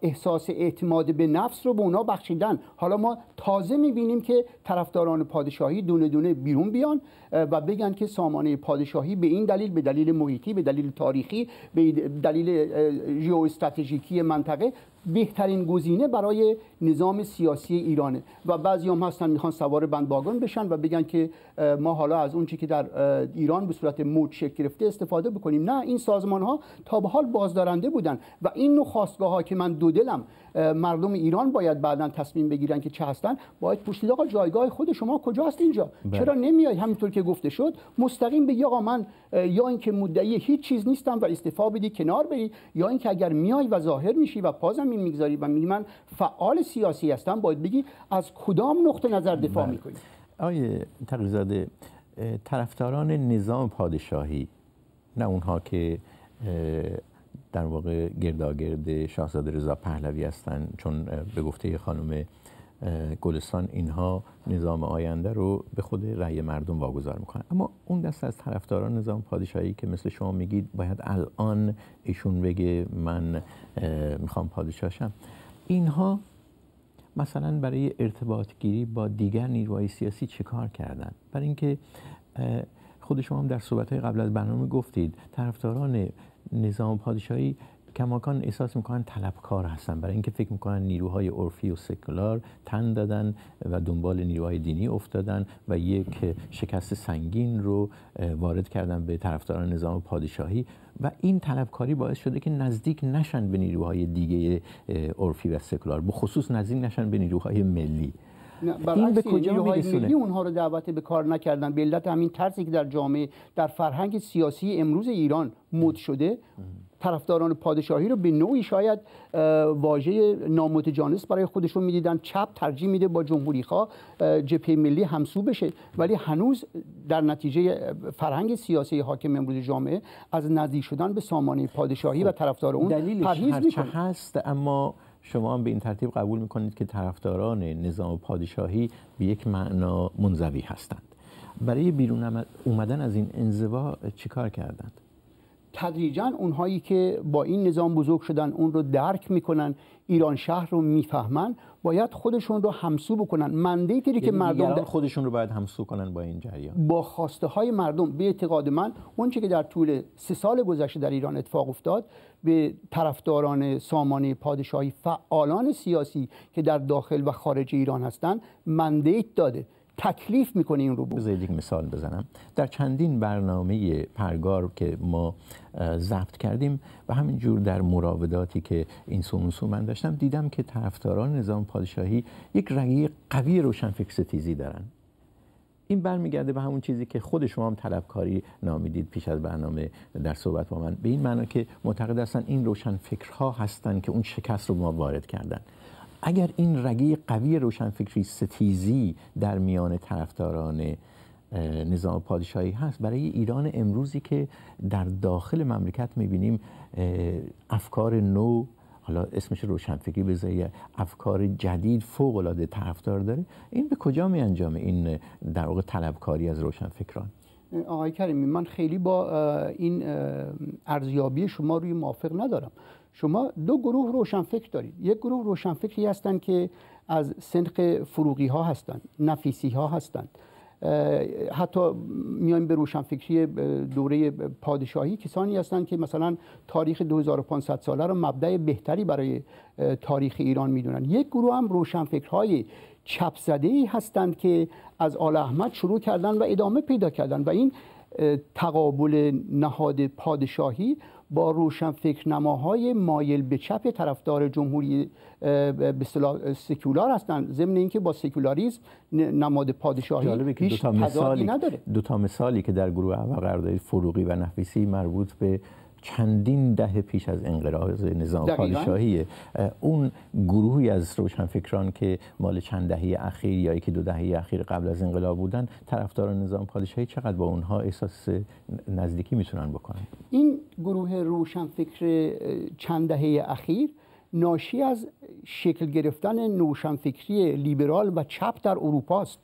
احساس اعتماد به نفس رو به اونا بخشیدن حالا ما تازه میبینیم که طرفداران پادشاهی دونه دونه بیرون بیان و بگن که سامانه پادشاهی به این دلیل به دلیل محیطی به دلیل تاریخی به دلیل ژئواستراتژیکی منطقه بهترین گزینه برای نظام سیاسی ایرانه و بعضی هم هستن میخوان سوار باگان بشن و بگن که ما حالا از اون چی که در ایران به صورت موج شکل گرفته استفاده بکنیم نه این سازمان ها تا به حال بازدارنده بودن و این نوع خواستگاه ها که من دو دلم مردم ایران باید بعدا تصمیم بگیرن که چه هستن باید پرسید آقا جایگاه خود شما کجاست اینجا بله. چرا نمیای همینطور که گفته شد مستقیم بگی آقا من یا اینکه مدعی هیچ چیز نیستم و استعفا بدی کنار بری یا اینکه اگر میای و ظاهر میشی و پازم این میگذاری و میگی من فعال سیاسی هستم باید بگی از کدام نقطه نظر دفاع بله. میکنی آیه تقریزاده طرفداران نظام پادشاهی نه اونها که در واقع گرداگرد شاهزاده رضا پهلوی هستند چون به گفته خانم گلستان اینها نظام آینده رو به خود رأی مردم واگذار میکنن اما اون دست از طرفداران نظام پادشاهی که مثل شما میگید باید الان ایشون بگه من میخوام شم اینها مثلا برای ارتباط گیری با دیگر نیروهای سیاسی چه کار کردن برای اینکه خود شما هم در صحبت های قبل از برنامه گفتید طرفداران نظام پادشاهی کماکان احساس میکنن طلبکار هستن برای اینکه فکر میکنن نیروهای عرفی و سکولار تن دادن و دنبال نیروهای دینی افتادن و یک شکست سنگین رو وارد کردن به طرفداران نظام پادشاهی و این طلبکاری باعث شده که نزدیک نشن به نیروهای دیگه عرفی و سکولار به خصوص نزدیک نشن به نیروهای ملی بله، این به کجا میرسونه اونها رو دعوت به کار نکردن به علت همین ترسی که در جامعه در فرهنگ سیاسی امروز ایران مد شده طرفداران پادشاهی رو به نوعی شاید واژه نامتجانس برای خودشون میدیدن چپ ترجیح میده با جمهوری خواه جبهه ملی همسو بشه ولی هنوز در نتیجه فرهنگ سیاسی حاکم امروز جامعه از نزدیک شدن به سامانه پادشاهی و خب، طرفدار اون دلیلش هست اما شما هم به این ترتیب قبول میکنید که طرفداران نظام پادشاهی به یک معنا منزوی هستند برای بیرون اومدن از این انزوا چیکار کردند تدریجا اونهایی که با این نظام بزرگ شدن اون رو درک میکنن ایران شهر رو میفهمن باید خودشون رو همسو بکنن مندیتی که یعنی مردم در... خودشون رو باید همسو کنن با این جریان با خواسته های مردم به اعتقاد من اون که در طول سه سال گذشته در ایران اتفاق افتاد به طرفداران سامانه پادشاهی فعالان سیاسی که در داخل و خارج ایران هستند مندیت داده تکلیف میکنه این رو بذارید یک مثال بزنم در چندین برنامه پرگار که ما ضبط کردیم و همینجور در مراوداتی که این سو من داشتم دیدم که طرفداران نظام پادشاهی یک رقیه قوی روشنفکر ستیزی دارن این برمیگرده به همون چیزی که خود شما هم طلبکاری نامیدید پیش از برنامه در صحبت با من به این معنا که معتقد هستن این روشن فکرها هستن که اون شکست رو ما وارد کردن اگر این رگه قوی روشنفکری ستیزی در میان طرفداران نظام پادشاهی هست برای ایران امروزی که در داخل مملکت میبینیم افکار نو حالا اسمش روشنفکری بذاری افکار جدید فوق العاده طرفدار داره این به کجا می این در واقع طلبکاری از روشنفکران آقای کریمی من خیلی با این ارزیابی شما روی موافق ندارم شما دو گروه روشنفکر دارید یک گروه روشنفکری هستند که از سنخ فروغی ها هستند نفیسی ها هستند حتی میایم به روشنفکری دوره پادشاهی کسانی هستند که مثلا تاریخ 2500 ساله رو مبدع بهتری برای تاریخ ایران میدونن یک گروه هم روشنفکرهای چپ زده ای هستند که از آل احمد شروع کردن و ادامه پیدا کردن و این تقابل نهاد پادشاهی با های مایل به چپ طرفدار جمهوری به اصطلاح سکولار هستند ضمن اینکه با سکولاریسم نماد پادشاهی هیچ مثالی نداره دو تا مثالی که در گروه اول قرار دارید فروغی و نفیسی مربوط به چندین دهه پیش از انقراض نظام پادشاهی اون گروهی از روشنفکران که مال چند دهه اخیر یا یکی دو دهه اخیر قبل از انقلاب بودن طرفدار نظام پادشاهی چقدر با اونها احساس نزدیکی میتونن بکنن این گروه روشنفکر چند دهه اخیر ناشی از شکل گرفتن نوشنفکری لیبرال و چپ در اروپا است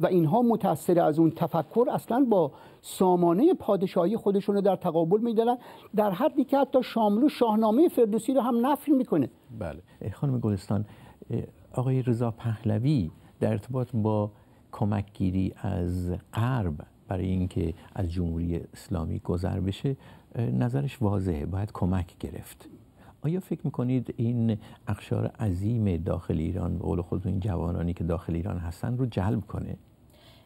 و اینها متاثر از اون تفکر اصلا با سامانه پادشاهی خودشون رو در تقابل میدارن در حدی که حتی شاملو شاهنامه فردوسی رو هم نفی میکنه بله خانم گلستان آقای رضا پهلوی در ارتباط با کمکگیری از غرب برای اینکه از جمهوری اسلامی گذر بشه نظرش واضحه باید کمک گرفت آیا فکر میکنید این اقشار عظیم داخل ایران به قول خودتون جوانانی که داخل ایران هستن رو جلب کنه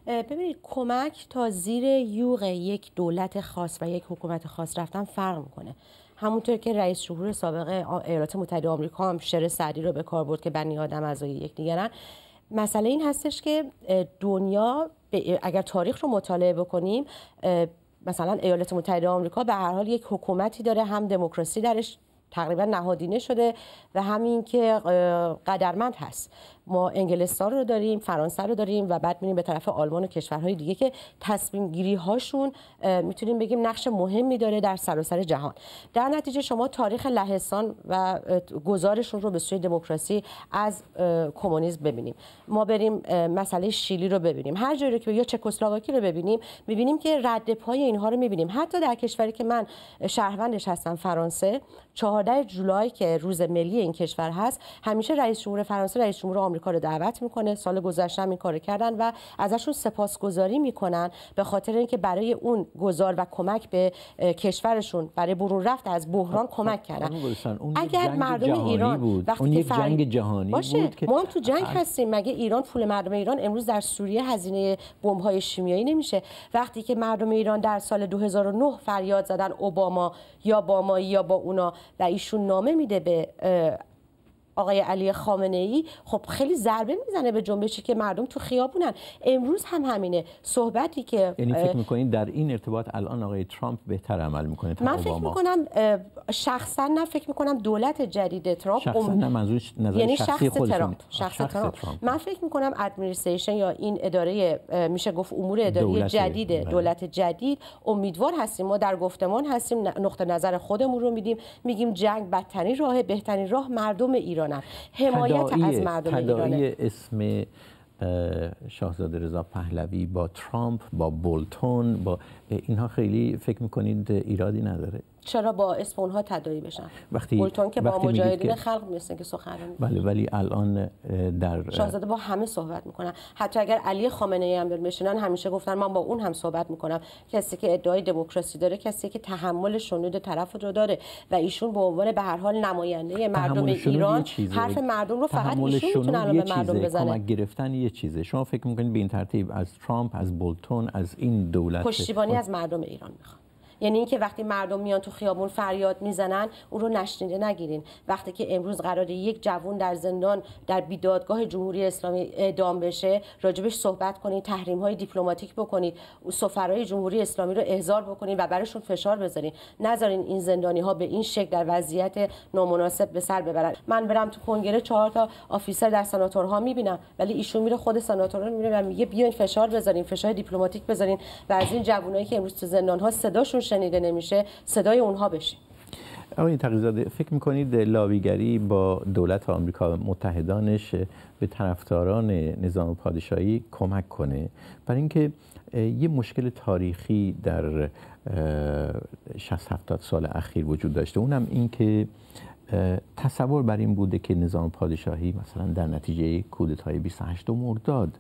ببینید کمک تا زیر یوغ یک دولت خاص و یک حکومت خاص رفتن فرق میکنه همونطور که رئیس جمهور سابق ایالات متحده آمریکا هم شعر سعدی رو به کار برد که بنی آدم یک یکدیگرن مسئله این هستش که دنیا اگر تاریخ رو مطالعه بکنیم مثلا ایالات متحده آمریکا به هر حال یک حکومتی داره هم دموکراسی درش تقریبا نهادینه شده و همین که قدرمند هست ما انگلستان رو داریم فرانسه رو داریم و بعد میریم به طرف آلمان و کشورهای دیگه که تصمیم گیری هاشون میتونیم بگیم نقش مهمی داره در سراسر جهان در نتیجه شما تاریخ لهستان و گزارشون رو به سوی دموکراسی از کمونیسم ببینیم ما بریم مسئله شیلی رو ببینیم هر جایی رو که یا چکسلواکی رو ببینیم میبینیم که رد پای اینها رو میبینیم حتی در کشوری که من شهروندش هستم فرانسه 14 جولای که روز ملی این کشور هست همیشه رئیس جمهور فرانسه رئیس جمهور آمریکا رو دعوت میکنه سال گذشته این کارو کردن و ازشون سپاسگزاری میکنن به خاطر اینکه برای اون گذار و کمک به کشورشون برای برون رفت از بحران خب، کمک خب، کردن اگر مردم ایران بود. وقتی اون جنگ جهانی بود که... ما هم تو جنگ هستیم مگه ایران پول مردم ایران امروز در سوریه هزینه های شیمیایی نمیشه وقتی که مردم ایران در سال 2009 فریاد زدن اوباما یا با ما یا با اونا و ایشون نامه میده به آقای علی خامنه ای خب خیلی ضربه میزنه به جنبشی که مردم تو خیابونن امروز هم همینه صحبتی که یعنی فکر میکنین در این ارتباط الان آقای ترامپ بهتر عمل میکنه من فکر میکنم شخصا نه فکر میکنم دولت جدید ترامپ شخصا نه منظورش نظر یعنی شخص ترامپ شخص, ترامپ. من فکر میکنم ادمنستریشن یا این اداره میشه گفت امور اداری جدید بله. دولت جدید امیدوار هستیم ما در گفتمان هستیم نقطه نظر خودمون رو میدیم میگیم جنگ بدترین راه بهترین راه مردم ایران کنم حمایت از مردم اسم شاهزاده رضا پهلوی با ترامپ با بولتون با اینها خیلی فکر میکنید ایرادی نداره چرا با به اونها تدایی بشن وقتی بولتون که وقتی با مجاهدین خلق میسن که سخنرانی بله ولی الان در شاهزاده با همه صحبت میکنن حتی اگر علی خامنه ای هم میشنن همیشه گفتن من با اون هم صحبت میکنم کسی که ادعای دموکراسی داره کسی که تحمل شنود طرف رو داره و ایشون به عنوان به هر حال نماینده مردم ایران حرف مردم رو فقط ایشون میتونن به مردم بزنه کمک گرفتن یه چیزه شما فکر میکنید به این ترتیب از ترامپ از بولتون از این دولت پشتیبانی از مردم ایران میخواد یعنی اینکه وقتی مردم میان تو خیابون فریاد میزنن او رو نشنیده نگیرین وقتی که امروز قرار یک جوون در زندان در بیدادگاه جمهوری اسلامی اعدام بشه راجبش صحبت کنید تحریم های دیپلماتیک بکنید سفرای جمهوری اسلامی رو احضار بکنید و برشون فشار بذارین نذارین این زندانی ها به این شکل در وضعیت نامناسب به سر ببرن من برم تو کنگره چهار تا آفیسر در سناتورها میبینم ولی ایشون میره خود سناتور رو میره و میگه بیاین فشار بذارین فشار دیپلماتیک بذارین و از این جوونایی که امروز تو زندان ها صداشون شنیده نمیشه صدای اونها بشه آقای تقیزاده فکر میکنید لاویگری با دولت آمریکا متحدانش به طرفداران نظام پادشاهی کمک کنه برای اینکه یه مشکل تاریخی در 60 70 سال اخیر وجود داشته اونم این که تصور بر این بوده که نظام پادشاهی مثلا در نتیجه کودتای 28 مرداد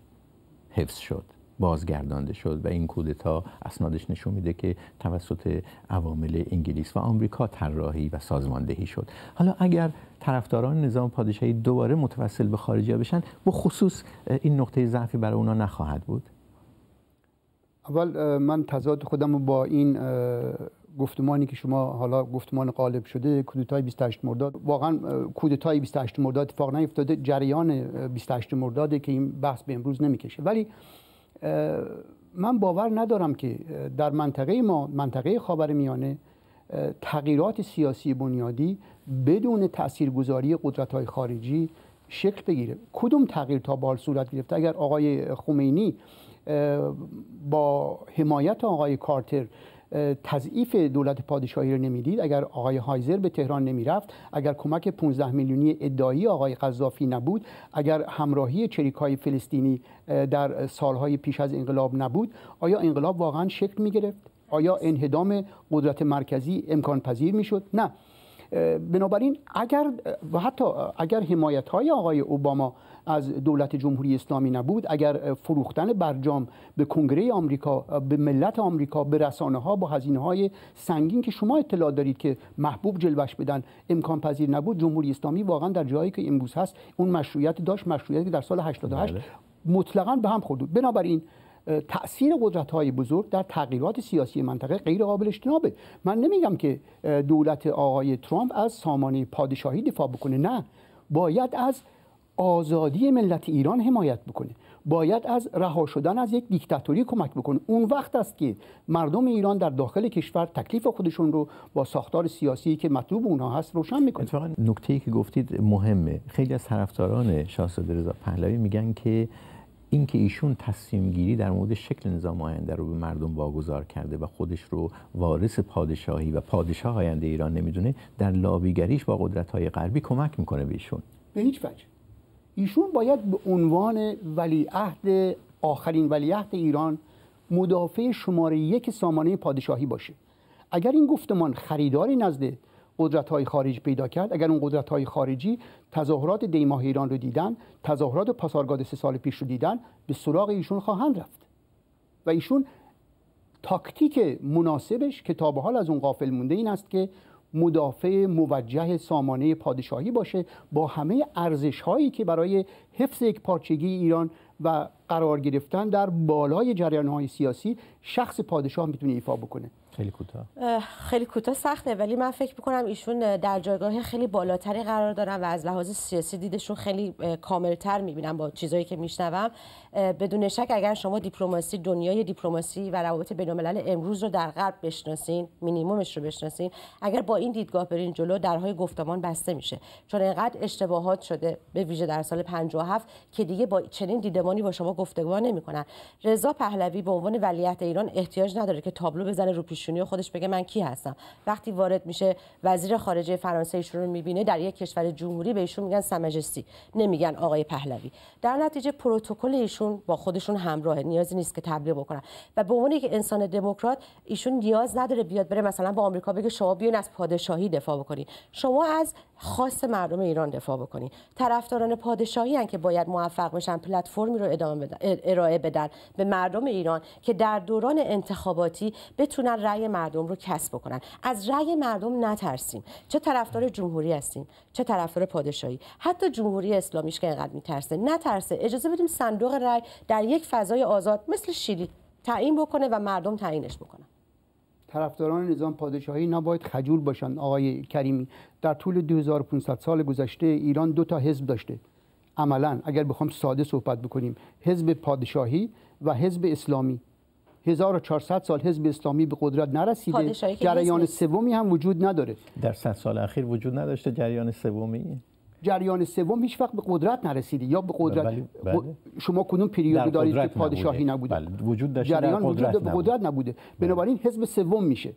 حفظ شد بازگردانده شد و این کودتا اسنادش نشون میده که توسط عوامل انگلیس و آمریکا طراحی و سازماندهی شد حالا اگر طرفداران نظام پادشاهی دوباره متوسل به خارجی بشن و خصوص این نقطه ضعفی برای اونا نخواهد بود اول من تضاد خودم رو با این گفتمانی که شما حالا گفتمان قالب شده کودتای 28 مرداد واقعا کودتای 28 مرداد اتفاق نیفتاده جریان 28 مرداده که این بحث به امروز نمیکشه ولی من باور ندارم که در منطقه ما منطقه خاورمیانه تغییرات سیاسی بنیادی بدون تاثیرگذاری های خارجی شکل بگیره کدوم تغییر تا بال صورت گرفته اگر آقای خمینی با حمایت آقای کارتر تضعیف دولت پادشاهی رو نمیدید اگر آقای هایزر به تهران نمیرفت اگر کمک 15 میلیونی ادعایی آقای قذافی نبود اگر همراهی چریک های فلسطینی در سالهای پیش از انقلاب نبود آیا انقلاب واقعا شکل می گرفت آیا انهدام قدرت مرکزی امکان پذیر میشد نه بنابراین اگر و حتی اگر حمایت های آقای اوباما از دولت جمهوری اسلامی نبود اگر فروختن برجام به کنگره آمریکا به ملت آمریکا به رسانه ها با هزینه های سنگین که شما اطلاع دارید که محبوب جلوش بدن امکان پذیر نبود جمهوری اسلامی واقعا در جایی که امروز هست اون مشروعیت داشت مشروعیت که در سال 88 بله. مطلقا به هم خورد بنابراین تأثیر قدرت های بزرگ در تغییرات سیاسی منطقه غیر قابل اجتنابه من نمیگم که دولت آقای ترامپ از سامانه پادشاهی دفاع بکنه نه باید از آزادی ملت ایران حمایت بکنه باید از رها شدن از یک دیکتاتوری کمک بکنه اون وقت است که مردم ایران در داخل کشور تکلیف خودشون رو با ساختار سیاسی که مطلوب اونها هست روشن میکنه اتفاقا نکته ای که گفتید مهمه خیلی از طرفداران شاهزاده رضا پهلوی میگن که اینکه ایشون تصمیم گیری در مورد شکل نظام آینده رو به مردم واگذار کرده و خودش رو وارث پادشاهی و پادشاه آینده ایران نمیدونه در لابیگریش با قدرت های غربی کمک میکنه به ایشون به هیچ وجه ایشون باید به عنوان ولیعهد آخرین ولیعهد ایران مدافع شماره یک سامانه پادشاهی باشه اگر این گفتمان خریداری نزد قدرت های خارج پیدا کرد اگر اون قدرت های خارجی تظاهرات دیماه ایران رو دیدن تظاهرات پاسارگاد سه سال پیش رو دیدن به سراغ ایشون خواهند رفت و ایشون تاکتیک مناسبش که تا به حال از اون قافل مونده این است که مدافع موجه سامانه پادشاهی باشه با همه ارزش هایی که برای حفظ یک پارچگی ایران و قرار گرفتن در بالای جریان های سیاسی شخص پادشاه میتونه ایفا بکنه خیلی کوتاه خیلی کوتاه سخته ولی من فکر میکنم ایشون در جایگاه خیلی بالاتری قرار دارن و از لحاظ سیاسی دیدشون خیلی کاملتر میبینم با چیزایی که میشنوم بدون شک اگر شما دیپلماسی دنیای دیپلماسی و روابط بین‌الملل امروز رو در غرب بشناسین مینیممش رو بشناسین اگر با این دیدگاه برین جلو درهای گفتمان بسته میشه چون اینقدر اشتباهات شده به ویژه در سال 57 که دیگه با چنین دیدمانی با شما گفتگو نمیکنن رضا پهلوی به عنوان ایران احتیاج نداره که تابلو بزنه رو پیش خودش بگه من کی هستم وقتی وارد میشه وزیر خارجه فرانسه ایشون رو میبینه در یک کشور جمهوری به ایشون میگن سمجستی نمیگن آقای پهلوی در نتیجه پروتکل ایشون با خودشون همراه نیازی نیست که تبلیغ بکنن و به عنوان یک انسان دموکرات ایشون نیاز نداره بیاد بره مثلا با آمریکا بگه شما بیاین از پادشاهی دفاع بکنید شما از خاص مردم ایران دفاع بکنین طرفداران پادشاهی هن که باید موفق بشن پلتفرمی رو ادامه بدن، ارائه بدن به مردم ایران که در دوران انتخاباتی بتونن رأی مردم رو کسب بکنن از رأی مردم نترسیم چه طرفدار جمهوری هستیم چه طرفدار پادشاهی حتی جمهوری اسلامیش که انقدر میترسه نترسه اجازه بدیم صندوق رأی در یک فضای آزاد مثل شیلی تعیین بکنه و مردم تعیینش بکنن طرفداران نظام پادشاهی نباید خجول باشند آقای کریمی در طول 2500 سال گذشته ایران دو تا حزب داشته عملا اگر بخوام ساده صحبت بکنیم حزب پادشاهی و حزب اسلامی 1400 سال حزب اسلامی به قدرت نرسیده جریان سومی هم وجود نداره در 100 سال اخیر وجود نداشته جریان سومی جریان سوم هیچ وقت به قدرت نرسیده یا به قدرت بله، بله. شما کدوم پریود دارید که پادشاهی بله، نبوده, وجود داشته جریان وجود به قدرت نبوده بنابراین حزب سوم میشه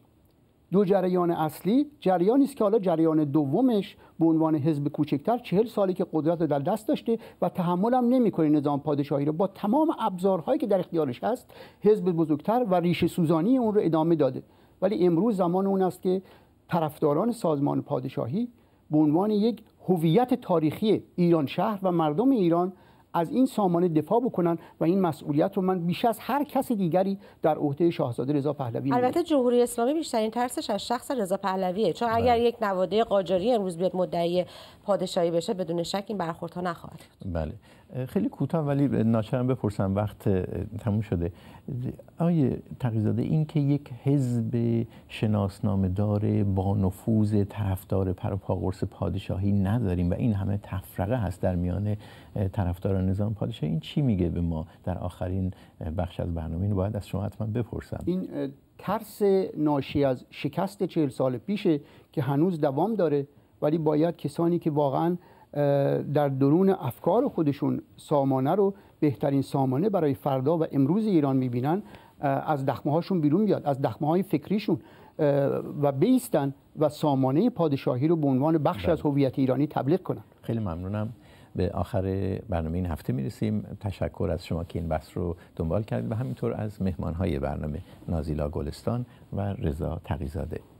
دو جریان اصلی جریانی است که حالا جریان دومش به عنوان حزب کوچکتر چهل سالی که قدرت رو در دست داشته و تحمل هم نمیکنه نظام پادشاهی رو با تمام ابزارهایی که در اختیارش هست حزب بزرگتر و ریشه سوزانی اون رو ادامه داده ولی امروز زمان اون است که طرفداران سازمان پادشاهی به عنوان یک هویت تاریخی ایران شهر و مردم ایران از این سامانه دفاع بکنن و این مسئولیت رو من بیش از هر کس دیگری در عهده شاهزاده رضا پهلوی البته جمهوری اسلامی بیشترین ترسش از شخص رضا پهلویه چون اگر بله. یک نواده قاجاری امروز بیاد مدعی پادشاهی بشه بدون شک این برخوردها نخواهد بله خیلی کوتاه ولی ناچرم بپرسم وقت تموم شده آیا تقیزاده این که یک حزب شناسنامه داره با نفوذ طرفدار پروپاگورس پادشاهی نداریم و این همه تفرقه هست در میان طرفدار نظام پادشاهی این چی میگه به ما در آخرین بخش از برنامه این باید از شما حتما بپرسم این ترس ناشی از شکست چهل سال پیشه که هنوز دوام داره ولی باید کسانی که واقعاً در درون افکار خودشون سامانه رو بهترین سامانه برای فردا و امروز ایران میبینن از دخمه هاشون بیرون بیاد از دخمه های فکریشون و بیستن و سامانه پادشاهی رو به عنوان بخش از بله. هویت ایرانی تبلیغ کنن خیلی ممنونم به آخر برنامه این هفته میرسیم تشکر از شما که این بحث رو دنبال کردید و همینطور از مهمان های برنامه نازیلا گلستان و رضا تقیزاده